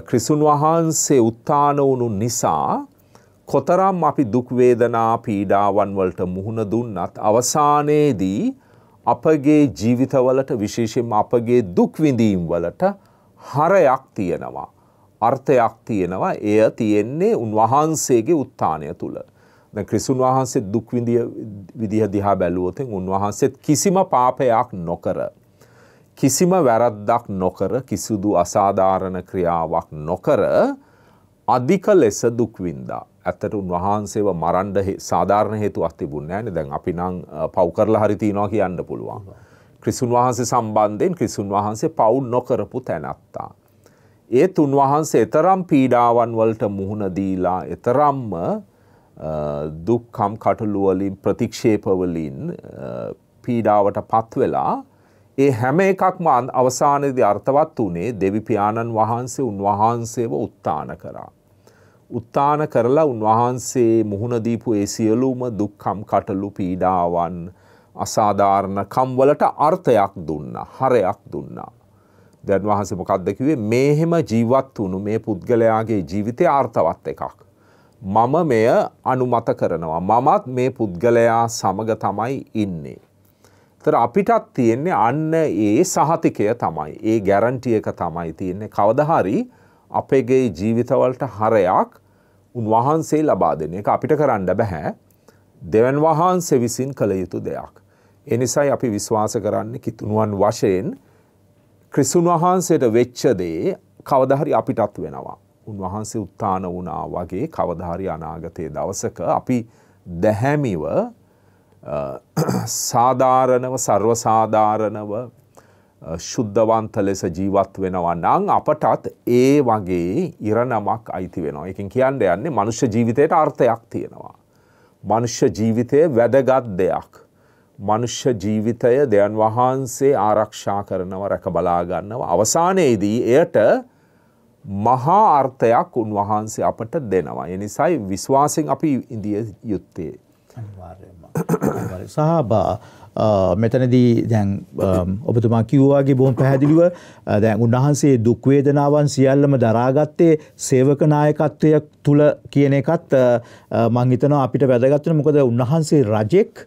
ක්‍රිසුන් වහන්සේ උත්තාන වුණු නිසා කොතරම් අපි දුක් වේදනා පීඩාවන් වලට මුහුණ දුන්නත් අවසානයේදී අපගේ ජීවිතවලට විශේෂයෙන්ම අපගේ දුක් විඳීම් වලට හරයක් තියෙනවා. අර්ථයක් තියෙනවා එය තියෙන්නේ උන්වහන්සේගේ උත්ථානය තුළ. දැන් ක්‍රිස්තුන් වහන්සේ දුක් විඳිය විදිහ දිහා බැලුවොත් උන්වහන්සේත් කිසිම පාපයක් නොකර කිසිම වැරද්දක් නොකර කිසිදු අසාධාරණ ක්‍රියාවක් නොකර අධික ලෙස දුක් විඳා. ඇත්තට උන්වහන්සේව මරණ්ඩ සාධාරණ හේතුවක් තිබුණේ නැහැ දැන් අපි නම් පව් කරලා හරි තියනවා කියන්න පුළුවන්. ක්‍රිස්තුන් වහන්සේ සම්බන්ධයෙන් ක්‍රිස්තුන් වහන්සේ පව් නොකරපු තැනැත්තා. ඒත් උන්වහන්සේ එතරම් පීඩාවන් වලට මුහුණ දීලා එතරම්ම දුක්කම් කටලුවලින් ප්‍රතික්ෂේපවලින් පීඩාවට පත්වෙලා ඒ හැම එකක්ම අවසානද අර්ථවත් වනේ දෙවිපාණන් වහන්සේ උන්වහන්සේව උත්තාන කරා. උත්තාන කරලා උන්වහන්සේ මුහුණදීපු ඒ සියලුම දුක්කම් කටලු පීඩාවන් අසාධාරණ කම්වලට අර්ථයක් දුන්න හරයක් දුන්නා. දැන් වහන්සේ මොකක්දකිවේ මේහෙම ජීවත් වුණු මේ පුද්ගලයාගේ ජීවිතය ආර්ථවත් එකක්. මම මෙය අනුමත කරනවා. මමත් මේ පුද්ගලයා සමග තමයි ඉන්නේ. තර අපිටත් තියෙන්නේ අන්න ඒ සහතිකය තමයි. ඒ ගැරන්ටිය එක තමයි තියෙන්නේ කවදහරි අපේගේ ජීවිතවලට හරයක් උන්වහන්සේ ලබා දෙන එක අපිට කරන්න බැහැ. දෙවන් වහන්සේ විසින් කළ යුතු දෙයක්. එනිසයි අපි විශ්වාස කරන්න කිතුුණුවන් වශයෙන් ක්‍රිසුන් වහන්සේට වෙච්චදේ කවදහරි අපිටත් වෙනවා. උන්වහන්සේ උත්තාන වුණා වගේ කවදාහරි අනාගතයේ දවසක අපි දැහැමිව සාධාරණව සර්ව සාධාරණව ශුද්ධවන්ත ලෙස ජීවත් වෙනවා නම් අපටත් ඒ වගේ ඉරණමක් අයිති වෙනවා. එකෙන් කියන්න යන්නේ මනුෂ්‍ය ජීවිතයට අර්ථයක් තියෙනවා. මනුෂ්‍ය ජීවිතය වැදගත් දෙයක්. මනුෂ්‍ය ජීවිතය දෙයන් වහන්සේ ආරක්ෂා කරනව රැක බලාගන්නව. අවසානයේදී එයට මහා අර්ථයක් උන්වහන්සේ අපට දෙනවා. ඒ නිසායි විශ්වාසයෙන් අපි ඉන්දිය යුත්තේ. අනිවාර්යයෙන්ම. සහබා මෙතනදී දැන් ඔබතුමා කිව්වාගේ බොහොම පැහැදිලිව දැන් උන්වහන්සේ දුක් වේදනාවන් සියල්ලම දරාගත්තේ සේවක නායකත්වය තුල කියන එකත් මම හිතනවා අපිට වැදගත් වෙන මොකද උන්වහන්සේ රජෙක්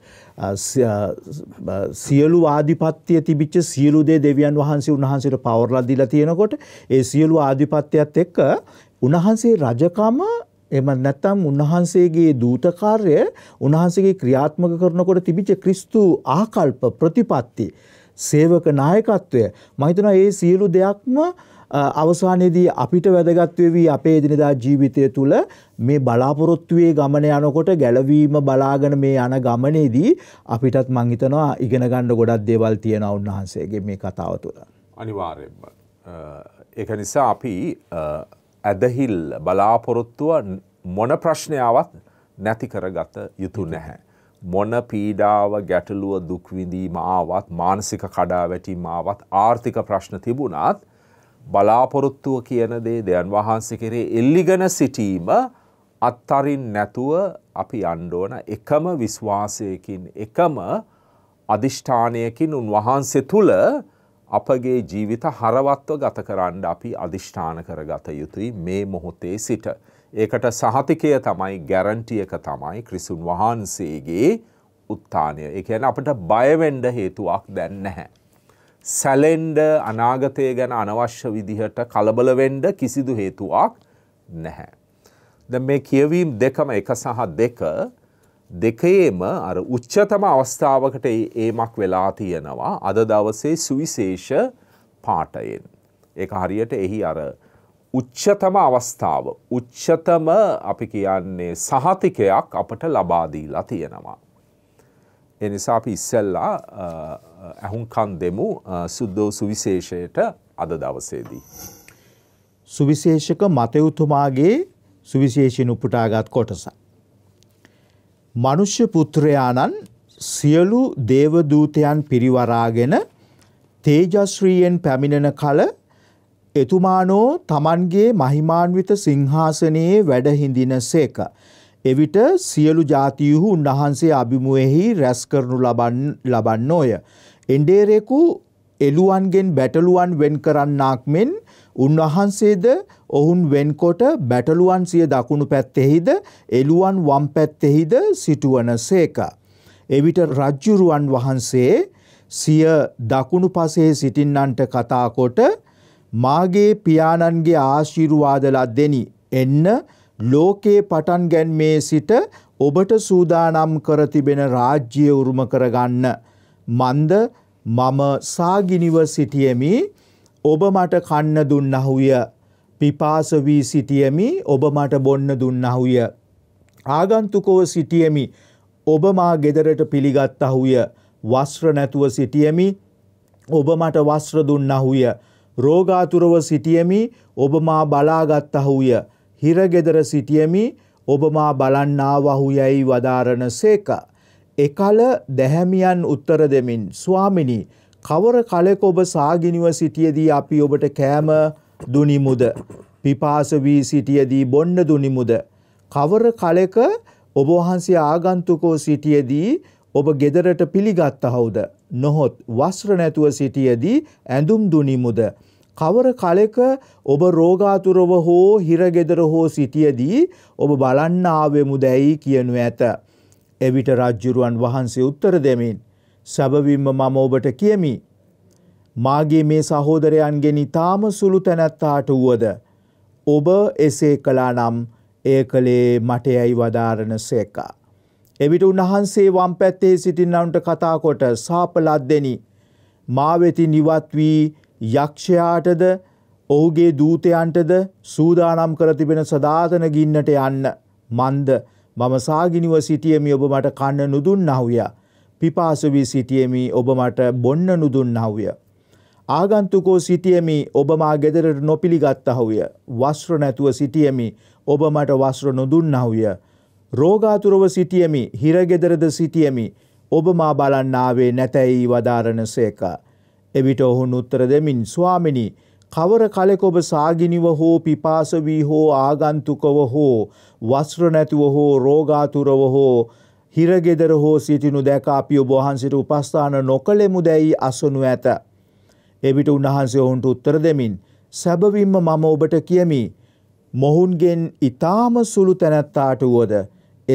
සියලු ආධිපත්‍යය තිබිච්ච සියලු දේ දෙවියන් වහන්සේ උන්වහන්සේට පවරලා දීලා තියෙනකොට ඒ සියලු ආධිපත්‍යයත් එක්ක උන්වහන්සේ රජකම එම නැත්තම් උන්වහන්සේගේ දූතකාර්ය උන්වහන්සේගේ ක්‍රියාත්මක කරනකොට තිබිච්ච ක්‍රිස්තු ආකල්ප ප්‍රතිපත්ති සේවක නායකත්වය මහිතනවා ඒ සියලු දෙයක්ම අවසානයේදී අපිට වැදගත් වෙවි අපේ එදිනදා ජීවිතය තුළ මේ බලාපොරොත්තුවේ ගමන යනකොට ගැලවීම බලාගෙන මේ යන ගමනේදී අපිටත් මං හිතනවා ඉගෙන ගන්න ගොඩක් දේවල් තියෙනවා උන්වහන්සේගේ මේ කතාව තුළ. අනිවාර්යයෙන්ම. ඒක නිසා අපි ඇදහිල් බලාපොරොත්තුව මොන ප්‍රශ්නයාවත් නැති කරගත යුතු නැහැ. මොන පීඩාව ගැටලුව දුක්විඳීම ආවත් මානසික කඩාවැටීම ආවත් ආර්ථික ප්‍රශ්න තිබුණත් බලාපොරොත්තුව කියන දේ දෙයන් වහන්සේ කෙරේ එල්ලිගෙන සිටීම අත්තරින් නැතුව අපි අණ්ඩෝන එකම විශ්වාසයකින් එකම අධිෂ්ඨානයකින් උන්වහන්සේ තුළ අපගේ ජීවිත හරවත්ව ගත කරන්න අපි අධිෂ්ඨාන කරගත යුතුයි මේ මොහොතේ සිට. ඒකට සහතිකය තමයි ගැරන්ටියක තමයි ක්‍රිසුන් වහන්සේගේ උත්තානය. ඒ කියන්නේ අපිට බය වෙන්න හේතුවක් දැන් නැහැ. සැලෙන්ඩ අනාගතය ගැන අනවශ්‍ය විදිහට කලබලවෙන්ඩ කිසිදු හේතුවක් නැහැ. ද මේ කියවීම් දෙකම එක සහ දෙක දෙකේම අර උච්චතම අවස්ථාවකට ඒමක් වෙලා තියෙනවා අද දවසේ සුවිශේෂ පාටයෙන්. ඒ හරියට එහි අර උච්චතම අවස්ථාව උච්චතම අපි කියන්නේ සහතිකයක් අපට ලබාදීලා තියෙනවා. ඒ නිසා අපි ඉස්සෙල්ලා ඇහුම්කන් දෙමු සුද්දෝ සුවිශේෂයට අද දවසේදී. සුවිශේෂක මතයුතුමාගේ සුවිශේෂයෙන් උපුටාගත් කොටස. මනුෂ්‍ය පුත්‍රයාණන් සියලු දේවදූතයන් පිරිවරාගෙන තේජස්ශ්‍රීයෙන් පැමිණෙන කල එතුමානෝ තමන්ගේ මහිමාන්විත සිංහාසනයේ වැඩහිඳින සේක. එවිට සියලු ජාතියහු උන්වහන්සේ අභිමුවෙහි රැස් කරනු ලබන්න ඕය. එන්ඩේරෙකු එළුවන්ගෙන් බැටලුවන් වෙන් කරන්නාක් මෙන් උන්වහන්සේද ඔවුන් වෙන්කොට බැටලුවන් සිය දකුණු පැත්තෙහිද එළුවන් වම් පැත්තෙහිද සිටුවන සේක. එවිට රජ්ජුරුවන් වහන්සේ සිය දකුණු පසේ සිටින්නන්ට කතාකොට මාගේ පියාණන්ගේ ආශිරුවාදලත් දෙනි එන්න ලෝකේ පටන් ගැන්මේ සිට ඔබට සූදානම් කර තිබෙන රාජ්‍යය උරුම කරගන්න. මන්ද මම සාගිනිව සිටියමි ඔබ මට කන්න දුන්නහුය. පිපාස වී සිටියමි ඔබ මට බොන්න දුන්නහුය. ආගන්තුකෝ සිටියමි ඔබ මා ගෙදරට පිළිගත්තහුය. වස්ත්‍ර නැතුව සිටියමි ඔබ මට වස්ත්‍ර දුන්නහුය. රෝගාතුරව සිටියමි ඔබ මා බලාගත්තහුය. හිරගෙදර සිටියමි ඔබමා බලන්නා වහු යැයි වදාරණ සේක. එකල දැහැමියන් උත්තර දෙමින් ස්වාමිනි කවර කලෙක ඔබ සාගිනිව සිටියදී අපි ඔබට කෑම දුනිමුද. පිපාස වී සිටියදී බොන්න දුනිමුද. කවර කලෙක ඔබවහන්සේ ආගන්තුකෝ සිටියදී ඔබ ගෙදරට පිළිගත්ත හවුද. නොහොත් වස්ත්‍ර නැතුව සිටියදී ඇඳුම් දුනිමුද. කවර කලෙක ඔබ රෝගාතුරව හෝ හිරගෙදර හෝ සිටියදී ඔබ බලන්න ආවෙමු දැයි කියනු ඇත. එවිට රජ්ජුරුවන් වහන්සේ උත්තර දෙමින් සැබවින්ම මම ඔබට කියමි. මාගේ මේ සහෝදරයන්ගෙන් ඉතාම සුළු තැනැත්තාට වුවද. ඔබ එසේ කලා නම් ඒ කළේ මට ඇයි වදාරණ සේකා. එවිට උන්වහන්සේ වම් පැත්තේ සිටින්නවුන්ට කතාකොට සාපලත් දෙනි. මාවෙති නිවත් වී යක්ෂයාටද ඔහුගේ දූතයන්ටද සූදානම් කර තිබෙන සදාතන ගින්නට යන්න මන්ද මම සාගිනිව සිටියමි ඔබ මට කන්න නුදුන් නහුය පිපාස වී සිටියමි ඔබ මට බොන්න නුදුන් නහුය ආගන්තුකෝ සිටියමි ඔබ මා ගෙදරට නොපිළිගත්තහුය වස්ත්‍ර නැතුව සිටියමි ඔබ මට වස්ත්‍ර නොදුන්නහුය රෝගාතුරව සිටියමි හිරගෙදරද සිටියමි ඔබ මා බලන්නාවේ නැතැයි වදාරණ සේකා එවිට ඔහුන් උත්තර දෙමින් ස්වාමිනි කවර කලෙක ඔබ සාගිනිව හෝ පිපාස වී හෝ ආගන්තුකව හෝ වස්ත්‍ර නැතුව හෝ රෝගාතුරව හෝ හිරගෙදර හෝ සිටිනු දැක අපි ඔබ වහන්සේට උපස්ථාන නොකළෙමු දැයි අසනු ඇත. එවිට උන්වහන්සේ ඔවුන්ට උත්තර දෙමින් සැබවින්ම මම ඔබට කියමි මොහුන්ගෙන් ඊටාම සුළු තැනැත්තාට වුවද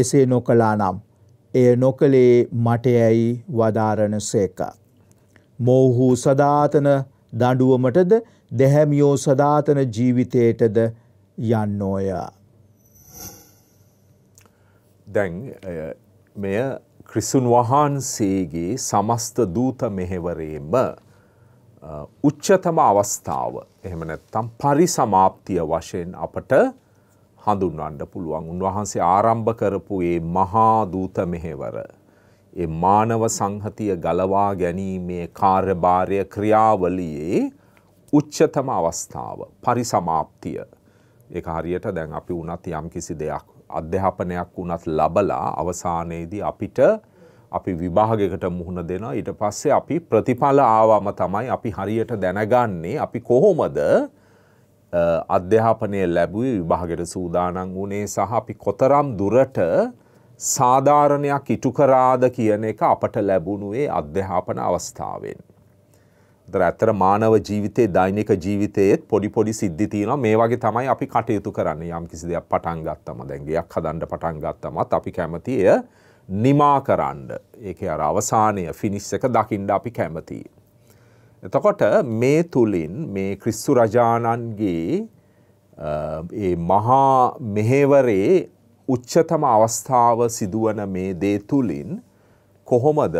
එසේ නොකළා නම් එය නොකලේ මටයයි වදාරණ සේකා. මොවුහු සදාතන දඩුවමටද දැහැමියෝ සදාතන ජීවිතයටද යන්නෝයා. දැන් මෙය ක්‍රිසුන් වහන්සේගේ සමස්ත දූත මෙහෙවරේම උච්චතම අවස්ථාව එහෙම නැත්තම් පරිසමාප්තිය වශයෙන් අපට හඳුන්වන්න පුළුවන්. උන්වහන්සේ ආරම්භ කරපු ඒ මහා දූත මෙහෙවර ඒ මානව සංහතිය ගලවා ගැනීමේ කාර්යභාරය ක්‍රියාවලියේ උච්චතම අවස්ථාව පරිසමාප්තිය ඒක හරියට දැන් අපි වුණත් යම් කිසි දෙයක් අධ්‍යාපනයක් වුණත් ලබලා අවසානයේදී අපිට අපි විභාගයකට මුහුණ දෙනවා ඊට පස්සේ අපි ප්‍රතිඵල ආවම තමයි අපි හරියට දැනගන්නේ අපි කොහොමද අධ්‍යාපනය ලැබුවේ විභාගයට සූදානම් වුණේ සහ අපි කොතරම් දුරට සාධාරණයක් ඉටු කරාද කියන එක අපට ලැබුණුවේ අධ්‍යාපන අවස්ථාවෙන්. දර ඇතර මානව ජීවිතේ දෛනික ජීවිතයේත් පොඩි පොඩි සිද්ධි තියෙනවා මේ වගේ තමයි අපි කටයුතු කරන්නේ යම් කිසි දෙයක් පටන් ගත්තම දැන් ගයක් හදන්න පටන් ගත්තමත් අපි කැමති එය නිමා කරන්න ඒකේ අර අවසානය ෆිනිෂ් එක දකින්න අපි කැමතියි. එතකොට මේ තුලින් මේ ක්‍රිස්තු රජාණන්ගේ ඒ මහා මෙහෙවරේ උච්චතම අවස්ථාව සිදුවන මේ දේ තුළින් කොහොමද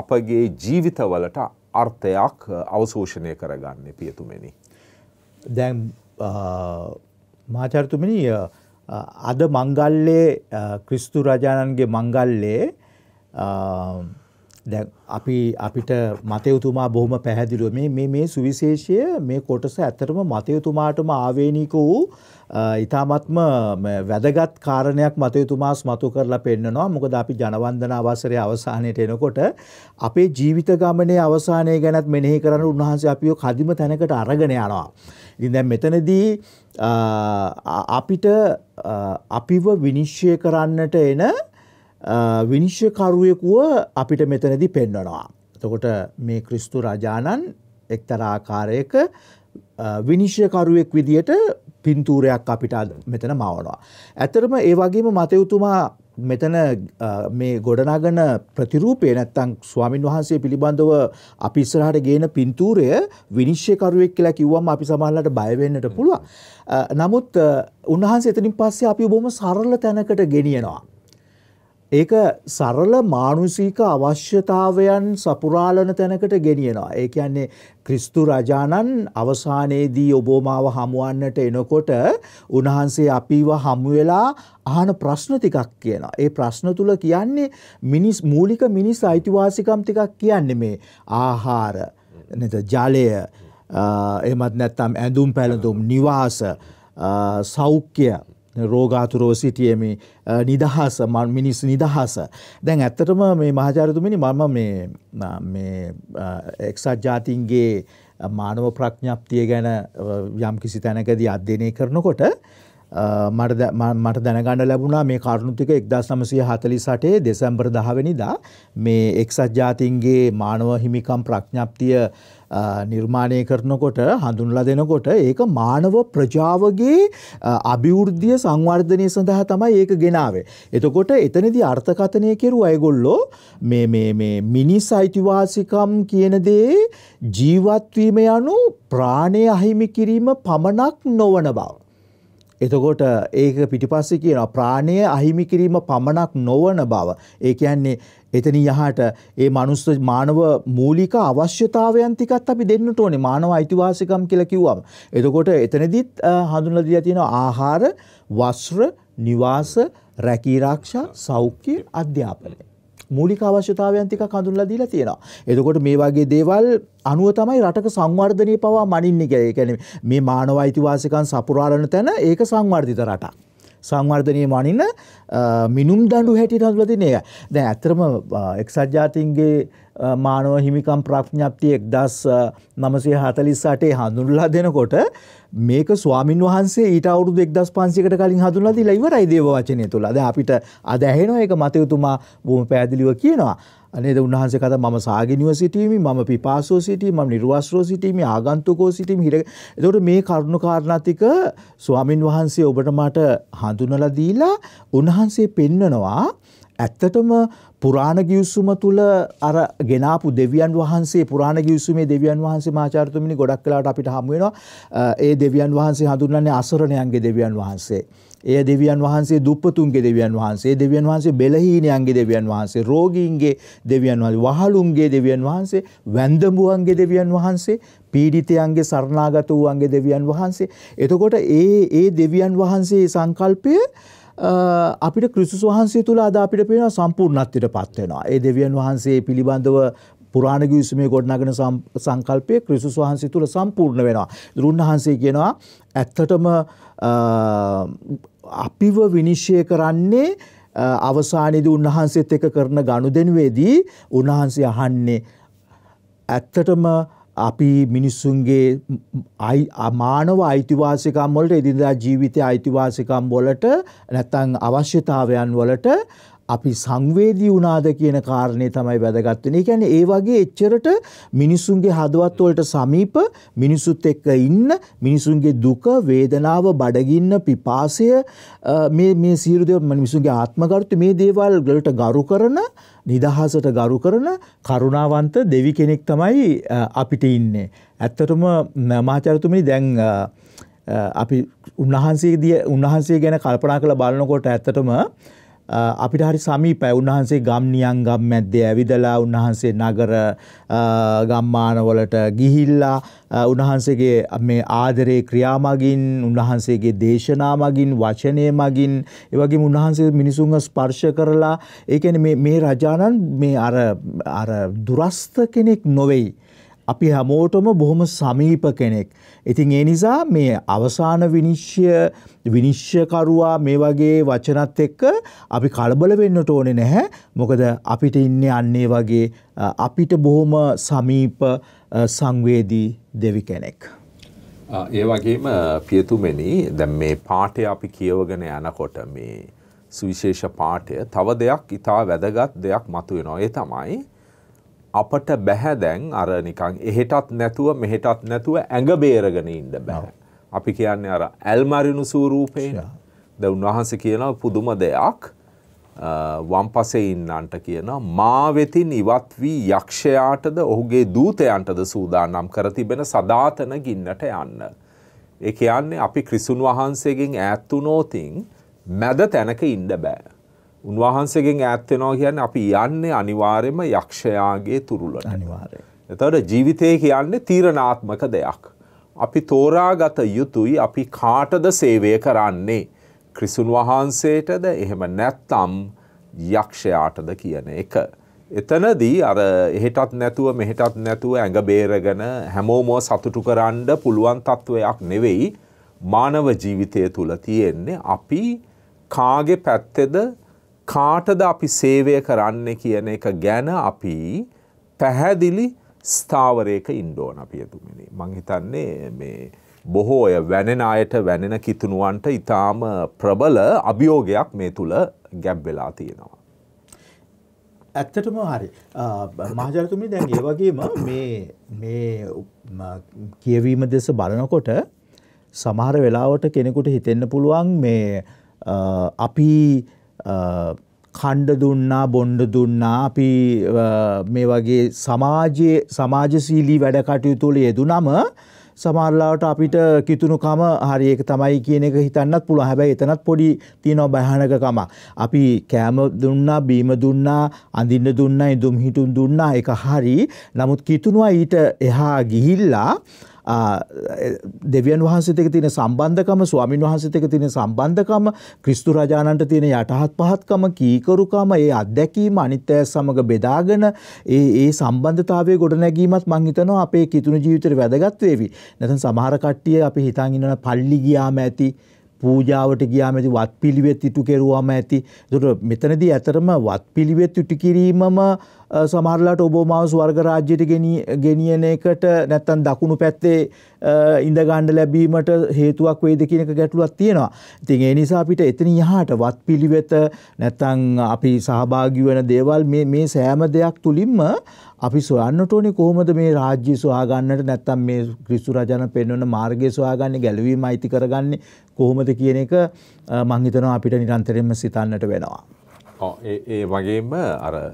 අපගේ ජීවිතවලට අර්ථයක් අවශෝෂණය කරගන්න පියතුමෙනි. දැන් මාචර්තුමනි අද මංගල්ලේ ක්‍රිස්තු රජාණන්ගේ මංගල්ලේ දැන් අපි අපිට මතයුතුමා බොහොම පැහැදිලිව මේ මේ මේ සුවිශේෂය මේ කොටස ඇත්තටම මතයුතුමාටම ආවේනික වූ ඊ타මත්ම වැදගත් කාරණයක් මතයුතුමා ස්මතු කරලා පෙන්නනවා මොකද අපි ජනවන්දන අවසරයේ අවසානයේට එනකොට අපේ ජීවිත ගමනේ අවසානය ගැනත් මෙනෙහි කරන උන්වහන්සේ අපිව කදිම තැනකට අරගෙන යනවා ඉතින් දැන් මෙතනදී අපිට අපිව විනිශ්චය කරන්නට එන විනිශ්්‍යකරුවෙකුව අපිට මෙතනදි පෙන්වනවා. එතකොට මේ ක්‍රිස්තු රජාණන් එක්තරාකාරයක විනිශ්්‍යකරුවෙක් විදියට පින්තූරයක් අපිට මෙතන මවනවා. ඇතරම ඒ වගේම මතයුතුමා මෙතන මේ ගොඩනගන ප්‍රතිරූපය නැත්තං ස්වාමින් වහන්සේ පිළිබඳව අපිස්සරහට ගේන පින්තූරය විනිශ්්‍යකරුවෙක් කියලා කිව්වම අපි සමල්ලට බයවෙන්නට පුළුව. නමුත් උන්වහන්සේ එතනින් පස්සේ අපි බොම සරල තැනකට ගෙනියනවා. ඒක සරල මානුසික අවශ්‍යතාවයන් සපුරාලන තැනකට ගෙනියනවා. ඒ කියන්නේ ක්‍රිස්තු රජාණන් අවසානයේදී ඔබෝමාව හමුවන්නට එනකොට උන්වහන්සේ අපිව හමුවෙලා ආන ප්‍රශ්න ටිකක් කියනවා. ඒ ප්‍රශ්න තුල කියන්නේ මිනිස් මූලික මිනිස් අයිතිවාසිකම් ටිකක් කියන්නේ මේ ආහාර, නේද? ජලය, එහෙමත් නැත්නම් ඇඳුම් පැළඳුම්, නිවාස, සෞඛ්‍ය රෝගාතුරෝ සිටියේ මේ නිදහස මිනිස් නිදහස. දැන් ඇත්තටම මේ මහාචාර්යතුමනි මම මේ මේ එක්සත් ජාතීන්ගේ මානව ප්‍රඥප්තිය ගැන යම් කිසි තැනකදී අධ්‍යයනය කරනකොට මට දැනගන්න ලැබුණා මේ කරුණුතික එක්දස් නමසය හතලි සටේ දෙසැම්බර දහවනිදා මේ එක්සත් ජාතින්ගේ මානව හිමිකම් ප්‍රඥප්තිය නිර්මාණය කරනකොට හඳුන්ලා දෙනකොට ඒක මානව ප්‍රජාවගේ අභිවෘද්ධිය සංවර්ධනය සඳහා තමයි ඒක ගෙනාවේ. එතකොට එතනදි අර්ථකථනය කෙරු අයගොල්ලෝ මිනිස් අයිතිවාසිකම් කියනදේ ජීවත්වීම යනු ප්‍රාණය අහිමි කිරීම පමණක් නොවන බව. එතකොට ඒක පිටිපස්සේ කියන ප්‍රාණය අහිමි කිරීම පමණක් නොවන බව. ඒ කියන්නේ එතන යහට ඒ මනුස්ස මානව මූලික අවශ්‍යතාවයන් ටිකත් අපි දෙන්නට ඕනේ මානව අයිතිවාසිකම් කියලා කිව්වම. එතකොට එතනදිත් හඳුන්වලා දීලා තියෙනවා ආහාර, වස්ත්‍ර, නිවාස, රැකී ආරක්ෂා, සෞඛ්‍ය, අධ්‍යාපනය. මූලික අවශ්‍යතාවයන් ටිකක් හඳුන්වලා දීලා තියෙනවා. එතකොට මේ වගේ දේවල් අනුව තමයි රටක සංවර්ධනය පවා මනින්නේ කියලා. ඒ කියන්නේ මේ මානව අයිතිවාසිකම් සපුරාලන තැන ඒක සංවර්ධිත රටක්. සංවර්ධනය මනින්න මිනුම් දඩු හැටි හඳුලතින එක දැ ඇතරම එක්සත්ජාතින්ගේ මානව හිමිකම් ප්‍රඥප්ති එක්දස් නමසේ හතලිස්සාටේ හඳුන්ලා දෙනකොට මේක ස්වාමින් වහන්සේ ඊට අවුරුදු එක්දස් පන්සිකට කලින් හඳුන්ලා දී ලයිවරයි දේව වචනය තුළ අද අපිට අදැහෙනෝ එක මතයුතුමා බොම පැදිලිව කියනවා නේද උන්වහන්සේ කතා මම සාගිනියව සිටීමි මම පිපාසෝ සිටීමි මම නිර්වාසරෝ සිටීමි ආගන්තුකෝ සිටීමි හිර එතකොට මේ කරුණු කාරණාතික ස්වාමින් වහන්සේ ඔබට මට හඳුනලා දීලා උන්වහන්සේ පෙන්නනවා ඇත්තටම පුරාණ ගිවිසුම තුළ අර ගෙනාපු දෙවියන් වහන්සේ පුරාණ ගිවිසුමේ දෙවියන් වහන්සේ මාචාර්යතුමනි ගොඩක් වෙලාවට අපිට හමු වෙනවා ඒ දෙවියන් වහන්සේ හඳුන්වන්නේ අසරණයන්ගේ දෙවියන් වහන්සේ එය දෙවියන් වහන්සේ දුප්පතුන්ගේ දෙවියන් වහන්සේ දෙවියන් වහන්සේ බෙලහීනයන්ගේ දෙවියන් වහන්සේ රෝගීන්ගේ දෙවියන් වහන්සේ වහලුන්ගේ දෙවියන් වහන්සේ වැන්දඹුවන්ගේ දෙවියන් වහන්සේ පීඩිතයන්ගේ සරණාගත වූවන්ගේ දෙවියන් වහන්සේ එතකොට ඒ ඒ දෙවියන් වහන්සේ සංකල්පය අපිට ක්‍රිස්තුස් වහන්සේ තුළ අද අපිට පේනවා සම්පූර්ණත්වයට පත් වෙනවා. ඒ දෙවියන් වහන්සේ පිළිබඳව පුරාණ ගිවිසුමේ ගොඩනගෙන සංකල්පය ක්‍රිස්තුස් වහන්සේ තුල සම්පූර්ණ වෙනවා. දුරුන්වහන්සේ කියනවා ඇත්තටම අපිව විනිශ්චය කරන්නේ අවසානයේදී උන්වහන්සේත් එක්ක කරන ගනුදෙනුවේදී උන්වහන්සේ අහන්නේ ඇත්තටම අපි මිනිස්සුන්ගේ මානව අයිතිවාසිකම් වලට එදිනදා ජීවිතය අයිතිවාසිකම් වලට නැත්තං අවශ්‍යතාවයන් වලට අපි සංවේදී වුණාද කියන කාරණේ තමයි වැදගත් වෙන්නේ. ඒ කියන්නේ ඒ වගේ එච්චරට මිනිසුන්ගේ හදවත් වලට සමීප මිනිසුත් එක්ක ඉන්න මිනිසුන්ගේ දුක, වේදනාව, බඩගින්න, පිපාසය මේ මේ සියලු දේවල් මිනිසුන්ගේ ආත්මගරුත්ව මේ දේවල් වලට ගරු කරන, නිදහසට ගරු කරන කරුණාවන්ත දෙවි කෙනෙක් තමයි අපිට ඉන්නේ. ඇත්තටම මාචාර්යතුමනි දැන් අපි උන්වහන්සේ උන්වහන්සේ ගැන කල්පනා කරලා බලනකොට ඇත්තටම අපිට හරි සමීපයි උන්වහන්සේ ගම් නියංගම් මැද්දේ ඇවිදලා උන්වහන්සේ නගර ගම්මානවලට ගිහිල්ලා උන්වහන්සේගේ මේ ආදරේ ක්‍රියාමගින් උන්වහන්සේගේ දේශනා මගින් වචනය මගින් ඒ වගේම උන්වහන්සේ මිනිසුන්ව ස්පර්ශ කරලා ඒ කියන්නේ මේ මේ රජාණන් මේ අර අර දුරස්ත කෙනෙක් නොවේයි අපි හැමෝටම බොහොම සමීප කෙනෙක්. ඉතින් ඒ නිසා මේ අවසාන විනිශ්්‍ය විනිශ්්‍යකරුවා මේ වගේ වචනත් එක්ක අපි කලබල වෙන්නට ඕනෙ නැහැ මොකද අපිට ඉන්නේ අන්නේ වගේ අපිට බොහොම සමීප සංවේදී දෙවි කෙනෙක්. ඒ වගේම පියතුමෙනි දැ මේ පාටය අපි කියවගෙන යනකොට මේ සුවිශේෂ පාටය තව දෙයක් ඉතා වැදගත් දෙයක් මතුවෙනවා ඒ තමයි අපට බැහැ දැන් අර නිකන් එහෙටත් නැතුව මෙහෙටත් නැතුව ඇඟ බේරගෙන ඉන්න බෑ. අපි කියන්නේ අර ඇල්මරිනු ස්වරූපේන. ද උන්වහන්සේ කියනවා පුදුම දෙයක් වම් පසේ ඉන්නන්ට කියනවා මා වෙතින් ඉවත් වී යක්ෂයාටද ඔහුගේ දූතයන්ටද සූදානම් කර තිබෙන සදාතන ගින්නට යන්න. ඒ කියන්නේ අපි ක්‍රිසුන් වහන්සේගෙන් ඈත් වුණෝතින් මැද තැනක ඉන්න බෑ. උන්වහන්සේගෙන් ඈත් වෙනවා කියන්නේ අපි යන්නේ අනිවාර්යයෙන්ම යක්ෂයාගේ තුරුලට. අනිවාර්යයෙන්. එතකොට ජීවිතය කියන්නේ තීරණාත්මක දෙයක්. අපි තෝරාගත යුතුයි අපි කාටද සේවය කරන්නේ? ක්‍රිසුන් වහන්සේටද එහෙම නැත්නම් යක්ෂයාටද කියන එක. එතනදී අර එහෙටත් නැතුව මෙහෙටත් නැතුව ඇඟ බේරගෙන හැමෝම සතුටු කරන්න පුළුවන් තත්වයක් නෙවෙයි මානව ජීවිතය තුල තියෙන්නේ අපි කාගේ පැත්තේද කාටද අපි සේවය කරන්න කියන එක ගැන අපි පැහැදිලි ස්ථාවරයක ඉන්ඩෝන පියතුමිනි. මංහිතන්නේ මේ බොහෝය වැනෙන අයට වැනෙන කිතුනුවන්ට ඉතාම ප්‍රබල අභියෝගයක් මේ තුළ ගැබ්වෙලා තියෙනවා. ඇත්තටම හරි මහජරතුමි දැන් ඒ වගේම මේ කියවීම දෙස බලනකොට සමහර වෙලාවට කෙනෙකුට හිතෙන්න පුළුවන් මේ අපි කණ්ඩ දුන්නා බොන්්ඩ දුන්නා අපි මේ වගේ සමාජයේ සමාජශීලී වැඩ කටයුතුල යෙදුනම සමල්ලාට අපිට කිතුුණුකම හරිඒක තමයි කියන එක හිතන්නත් පුළ හැබැයි එතනත් පොඩි තියනො බැහනකකම. අපි කෑම දුන්නා බීම දුන්නා අඳින්න දුන්න ඉදුම් හිටුන් දුන්නා එක හරි නමුත් කිතුුණවා ඊට එහා ගිහිල්ලා දෙවියන් වහන්සේතක තියෙන සම්බන්ධකම ස්වාමින් වහන්සේතක තියෙන සම්බන්ධකම ක්‍රිස්තු රජාණන්ට තියෙන යටහත් පහත්කම කීකරුකම ඒ අත්දැකීම අනිත්‍යය සමග බෙදාගෙන ඒ ඒ සම්බන්ධතාවයේ ගොඩනැගීමත් මං හිතනවා අපේ කිතුණු ජීවිතේ වැදගත් වේවි. නැත්නම් සමහර කට්ටිය අපි හිතන් ඉන්නවා පල්ලි ගියාම ඇති පූජාවට ගියාම ඇති වත් පිළිවෙත් ඉටු කෙරුවාම ඇති. ඒකට මෙතනදී ඇතරම වත් පිළිවෙත් ඉටු කිරීමම සමහරලාට ඔබෝමාව ස්වර්ග රාජ්‍යයට ගෙනියන එකට නැත්තන් දකුණු පැත්තේ ඉඳගණ්ඩ ලැබීමට හේතුවක් වේද කියනක ගැටලුවක් තියෙනවා. ඉතින් ඒ නිසා අපිට එතන යහට වත් පිළිවෙත නැත්තං අපි සහභාගි වන දේවල් මේ සෑම දෙයක් තුළින්ම අපි සොයන්නට ඕනේ කොහොමද මේ රාජ්‍ය සොයාගන්නට නැත්තම් මේ ක්‍රිස්තු රජාණන් පෙන්වන මාර්ගය සොයාගන්නේ ගැලවීම අයිති කරගන්නේ කොහොමද කියන එක මං හිතනවා අපිට නිරන්තරයෙන්ම සිතන්නට වෙනවා. ඔව් ඒ ඒ වගේම අර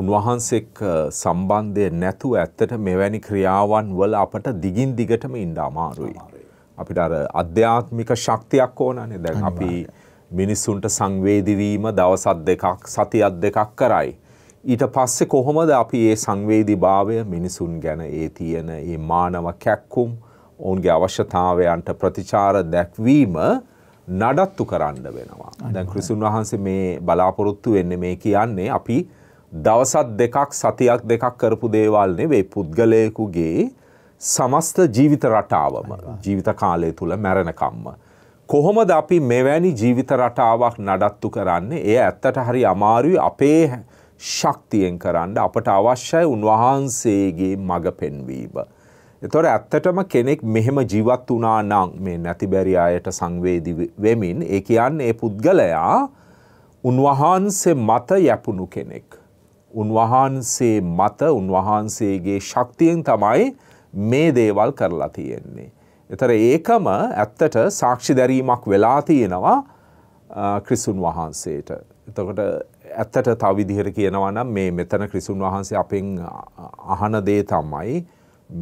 උන්වහන්සෙක් සම්බන්ධය නැතුව ඇත්තට මෙවැනි ක්‍රියාවන් වල අපට දිගින් දිගටම ඉන්න අමාරුයි. අපිට අර අධ්‍යාත්මික ශක්තියක් ඕනනේ දැන් අපි මිනිස්සුන්ට සංවේදීවීම දවසත් දෙකක් සතියක් දෙකක් කරයි. ඊට පස්සේ කොහොමද අපි මේ සංවේදී භාවය මිනිසුන් ගැන ඒ තියෙන මේ මානව කැක්කුම් ඔවුන්ගේ අවශ්‍යතාවයන්ට ප්‍රතිචාර දැක්වීම නඩත්තු කරන්න වෙනවා. දැන් ක්‍රිසුන් වහන්සේ මේ බලාපොරොත්තු වෙන්නේ මේ කියන්නේ අපි දවසත් දෙකක් සතියක් දෙකක් කරපු දේවල් නෙවෙයි පුද්ගලයෙකුගේ සමස්ත ජීවිත රටාවම ජීවිත කාලය තුළ මැරණකම්ම. කොහොමද අපි මෙවැනි ජීවිත රටාවක් නඩත්තු කරන්නේ එය ඇත්තට හරි අමාරුයි අපේ ශක්තියෙන් කරන්න අපට අවශ්‍යයි උන්වහන්සේගේ මඟ පෙන්වීම. එතොර ඇත්තටම කෙනෙක් මෙහෙම ජීවත් වනා නං මේ නැතිබැරි අයට සංවේදි වෙමින් ඒ කියන්න ඒ පුද්ගලයා උන්වහන්සේ මත යැපුණු කෙනෙක්. උන්වහන්සේ මත උන්වහන්සේගේ ශක්තියෙන් තමයි මේ දේවල් කරලා තියෙන්නේ. එතර ඒකම ඇත්තට සාක්ෂි දැරීමක් වෙලා තියෙනවා ක්‍රිසුන් වහන්සේට. එතකොට ඇත්තට තවිදිහර කියනවනම් මේ මෙතන ක්‍රිසුන් වහන්සේ අපෙන් අහන දේ තමයි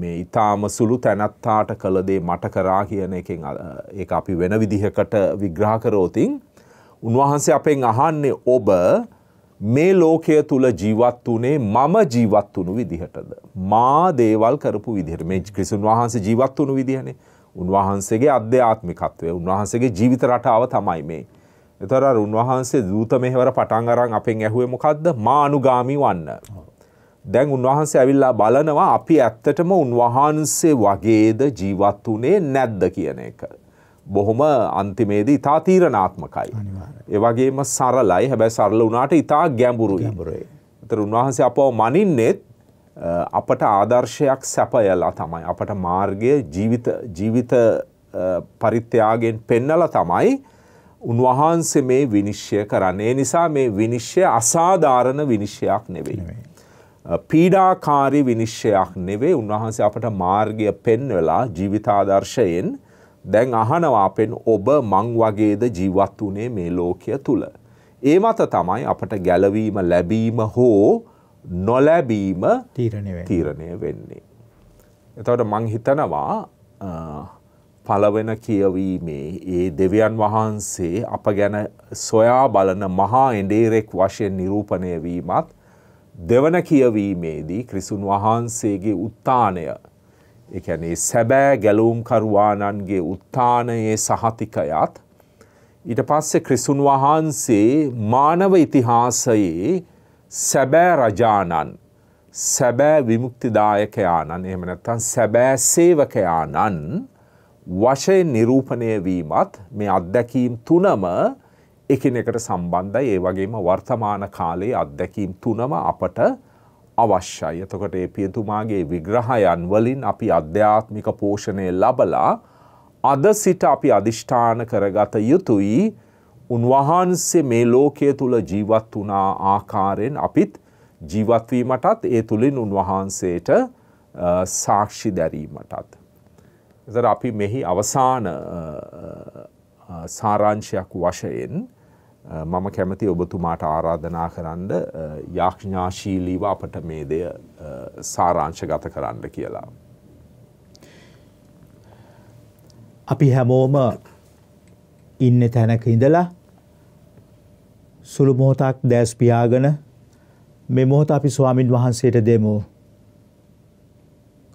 මේ ඉතාම සුළු තැනත්තාට කළදේ මට කරා කියන එකෙන් ඒ අපි වෙන විදිහකට විග්‍රහ කරෝතින් උන්වහන්සේ අපෙන් අහන්නේ ඔබ මේ ලෝකය තුළ ජීවත් වනේ මම ජීවත් වුණු විදිහටද. මා දේවල් කරපු විදිහට මේ කිසින් වහන්සේ ජීවත් වුණු විදිහනේ උන්වහන්සේගේ අධ්‍යාත්මිකත්වය උන්වහන්සේගේ ජීවිත රටාව තමයි මේ. එතර උන්වහන්සේ දූත මෙහෙවර පටන් අරන් අපෙන් ඇහුවේ මොකක්ද මානුගාමි වන්න. දැන් උන්වහන්සේ ඇවිල්ලා බලනවා අපි ඇත්තටම උන්වහන්සේ වගේද ජීවත් වනේ නැද්ද කියන එක. බොහොම අන්තිමේදී ඉතා තීරණාත්මකයි. ඒවගේම සරලයි හැබැයි සරල වනාට ඉතා ගැඹුරු ගැඹුරේ. තර උන්වහන්සේ අපව මනින්නෙත් අපට ආදර්ශයක් සැපයලා තමයි. අපට මාර්ගය ජීවිත පරිත්‍යයාගෙන් පෙන්නල තමයි උන්වහන්සේ මේ විනිශ්්‍යය කරන්නේ නිසා මේ විනිශ්්‍යය අසාධාරණ විනිශ්්‍යයක් නෙවෙයි. පීඩාකාරි විනිශ්්‍යයක් නෙවේ උන්වහන්සේ අපට මාර්ගය පෙන්වෙලා ජීවිතාදර්ශයෙන් දැන් අහනවා අපෙන් ඔබ මං වගේද ජීවත් වුණේ මේ ලෝකය තුළ. ඒ මත තමයි අපට ගැලවීම ලැබීම හෝ නොලැබීම තීරණය වෙන්නේ. එතවට මං හිතනවා පලවෙන කියවීමේ ඒ දෙවියන් වහන්සේ අප ගැන සොයා බලන මහා එඩේරෙක් වශයෙන් නිරූපණය වීමත් දෙවන කියවීමේදී ක්‍රිසුන් වහන්සේගේ උත්තානය එකැනේ සැබෑ ගැලවුම්කරවාණන්ගේ උත්ථානයේ සහතිකයත් ඊට පස්සේ ක්‍රිසුන් වහන්සේ මානව ඉතිහාසයේ සැබෑ රජාණන් සැබෑ විමුක්තිදායකයාණන් එහෙම නැත්නම් සැබෑ සේවකයාණන් වශයෙන් නිරූපණය වීමත් මේ අත්දැකීම් තුනම එකිනෙකට සම්බන්ධයි ඒ වගේම වර්තමාන කාලයේ අත්දැකීම් තුනම අපට අවශ්‍යයි. එතකොට ඒ පියතුමාගේ විග්‍රහයන් වලින් අපි අධ්‍යාත්මික පෝෂණය ලබලා අද සිට අපි අදිෂ්ඨාන කරගත යුතුයි. උන්වහන්සේ මේ ලෝකයේ තුල ජීවත් වුණා ආකාරයෙන් අපිත් ජීවත් වීමටත් ඒ තුලින් උන්වහන්සේට සාක්ෂි දැරීමටත්. එතන අපි මෙහි අවසාන සාරාංශයක් වශයෙන් මම කැමති ඔබතුමාට ආරාධනා කරන්න යාඥාශීලීව අපට මේ දෙය සාරාංශගත කරන්න කියලා. අපි හැමෝම ඉන්න තැනක ඉඳලා සුළු මොහොතක් දැස් පියාගෙන මේ මොහොත අපි ස්වාමින් වහන්සේට දෙමු.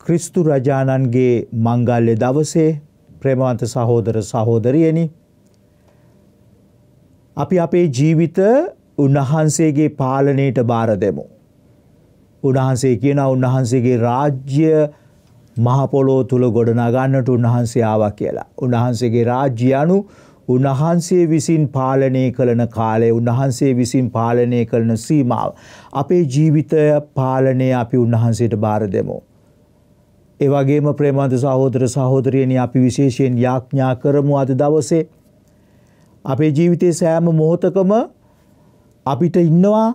ක්‍රිස්තු රජාණන්ගේ මංගල්‍ය දවසේ ප්‍රේමවන්ත සහෝදර සහෝදරියනි අපි අපේ ජීවිත උන්වහන්සේගේ පාලනයට බාර දෙමු. උන්වහන්සේ කියන උන්වහන්සේගේ රාජ්‍ය මහපොලෝ තුළ ගොඩනගන්නට උන්වහන්සේ ආවා කියලා. උන්වහන්සේගේ රාජ්‍ය අනු උන්වහන්සේ විසින් පාලනය කළන කාලය උන්වහන්සේ විසින් පාලනය කරන සීමාව. අපේ ජීවිතය පාලනය අපි උන්වහන්සේට බාර දෙමු. ඒවගේම ප්‍රේමන්ත සහෝදර සහෝදරයනි අපි විශේෂයෙන් යාඥා කරමු අද දවසේ අපේ ජීවිතයේ සෑම මොහොතකම අපිට ඉන්නවා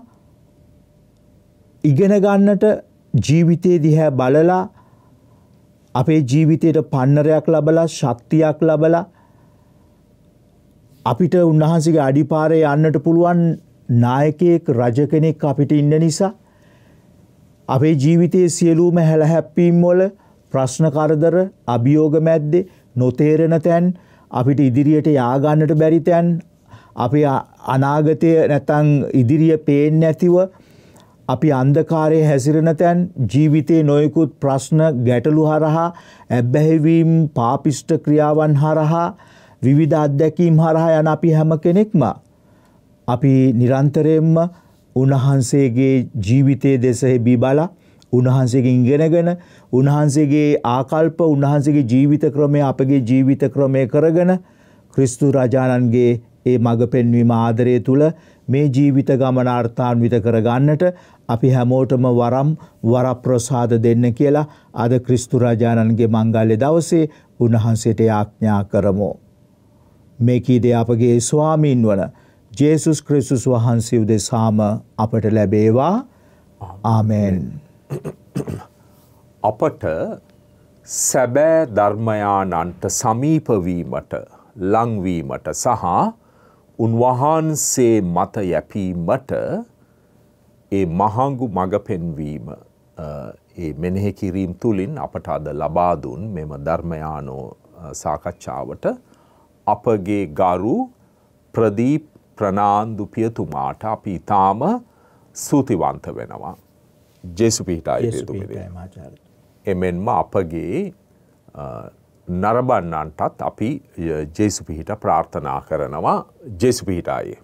ඉගෙන ගන්නට ජීවිතයේ දිහැ බලලා අපේ ජීවිතයට පන්නරයක් ලබලා ශක්තියක් ලබලා අපිට උන්වහන්සේගේ අඩිපාරේ යන්නට පුළුවන් නායකයෙක් රජ කෙනෙක් අපිට ඉන්න නිසා අපේ ජීවිතයේ සියලුම හැලහැප්පීම් වල ප්‍රශ්න කරදර අභියෝග මැද්දේ නොතේරෙන තැන් අපිට ඉදිරියට යාගන්නට බැරිතැන් අපි අනාගතය නැතං ඉදිරිය පේෙන් නැතිව අපි අන්දකාරය හැසිරෙන තැන් ජීවිතයේ නොයකුත් ප්‍රශ්න ගැටලු හරහා ඇබ්බැහිවීම් පාපිෂ්ට ක්‍රියාවන් හරහා විවිධ අත්දැකීම් හරහා යන අපි හැම කෙනෙක්ම අපි නිරන්තරයෙන්ම උන්වහන්සේගේ ජීවිතයේ දෙසෙහි බී බලා උන්වහන්සේගේ ඉගෙනගෙන උන්වහන්සේගේ ආකල්ප උන්වහන්සේගේ ජීවිත ක්‍රමය අපගේ ජීවිත ක්‍රමය කරගෙන ක්‍රිස්තු රජාණන්ගේ ඒ මඟ පෙන්වීම ආදරය තුළ මේ ජීවිත ගමනාර්ථාන්විත කරගන්නට අපි හැමෝටම වරම් වර ප්‍රසාද දෙන්න කියලා අද ක්‍රිස්තු රජාණන්ගේ මංගල්‍ය දවසේ උන්වහන්සේට ආඥා කරමු. මේකීදේ අපගේ ස්වාමීන් වන ජේසුස් ක්‍රිස්තුස් වහන්සේ උදෙසාම අපට ලැබේවා ආමෙන්. [coughs] අපට සැබෑ ධර්මයානන්ට සමීපවීමට ලංවීමට සහ උන්වහන්සේ මත යැපීමට ඒ මහංගු මඟ පෙන්වීම ඒ මෙනෙහි කිරීම් තුළින් අපට අද ලබාදුන් මෙම ධර්මයානෝ සාකච්ඡාවට අපගේ ගරු ප්‍රදීප් ප්‍රනාන්දු පියතුමාට අපි ඉතාම සූතිවන්ත වෙනවා. ජෙසු පිහිටායතුමේ එමෙන්ම අපගේ නරබන්නන්ටත් අපි ජෙසු පිහිට ප්‍රාර්ථනා කරනවා ජෙසු පිහිටායේ.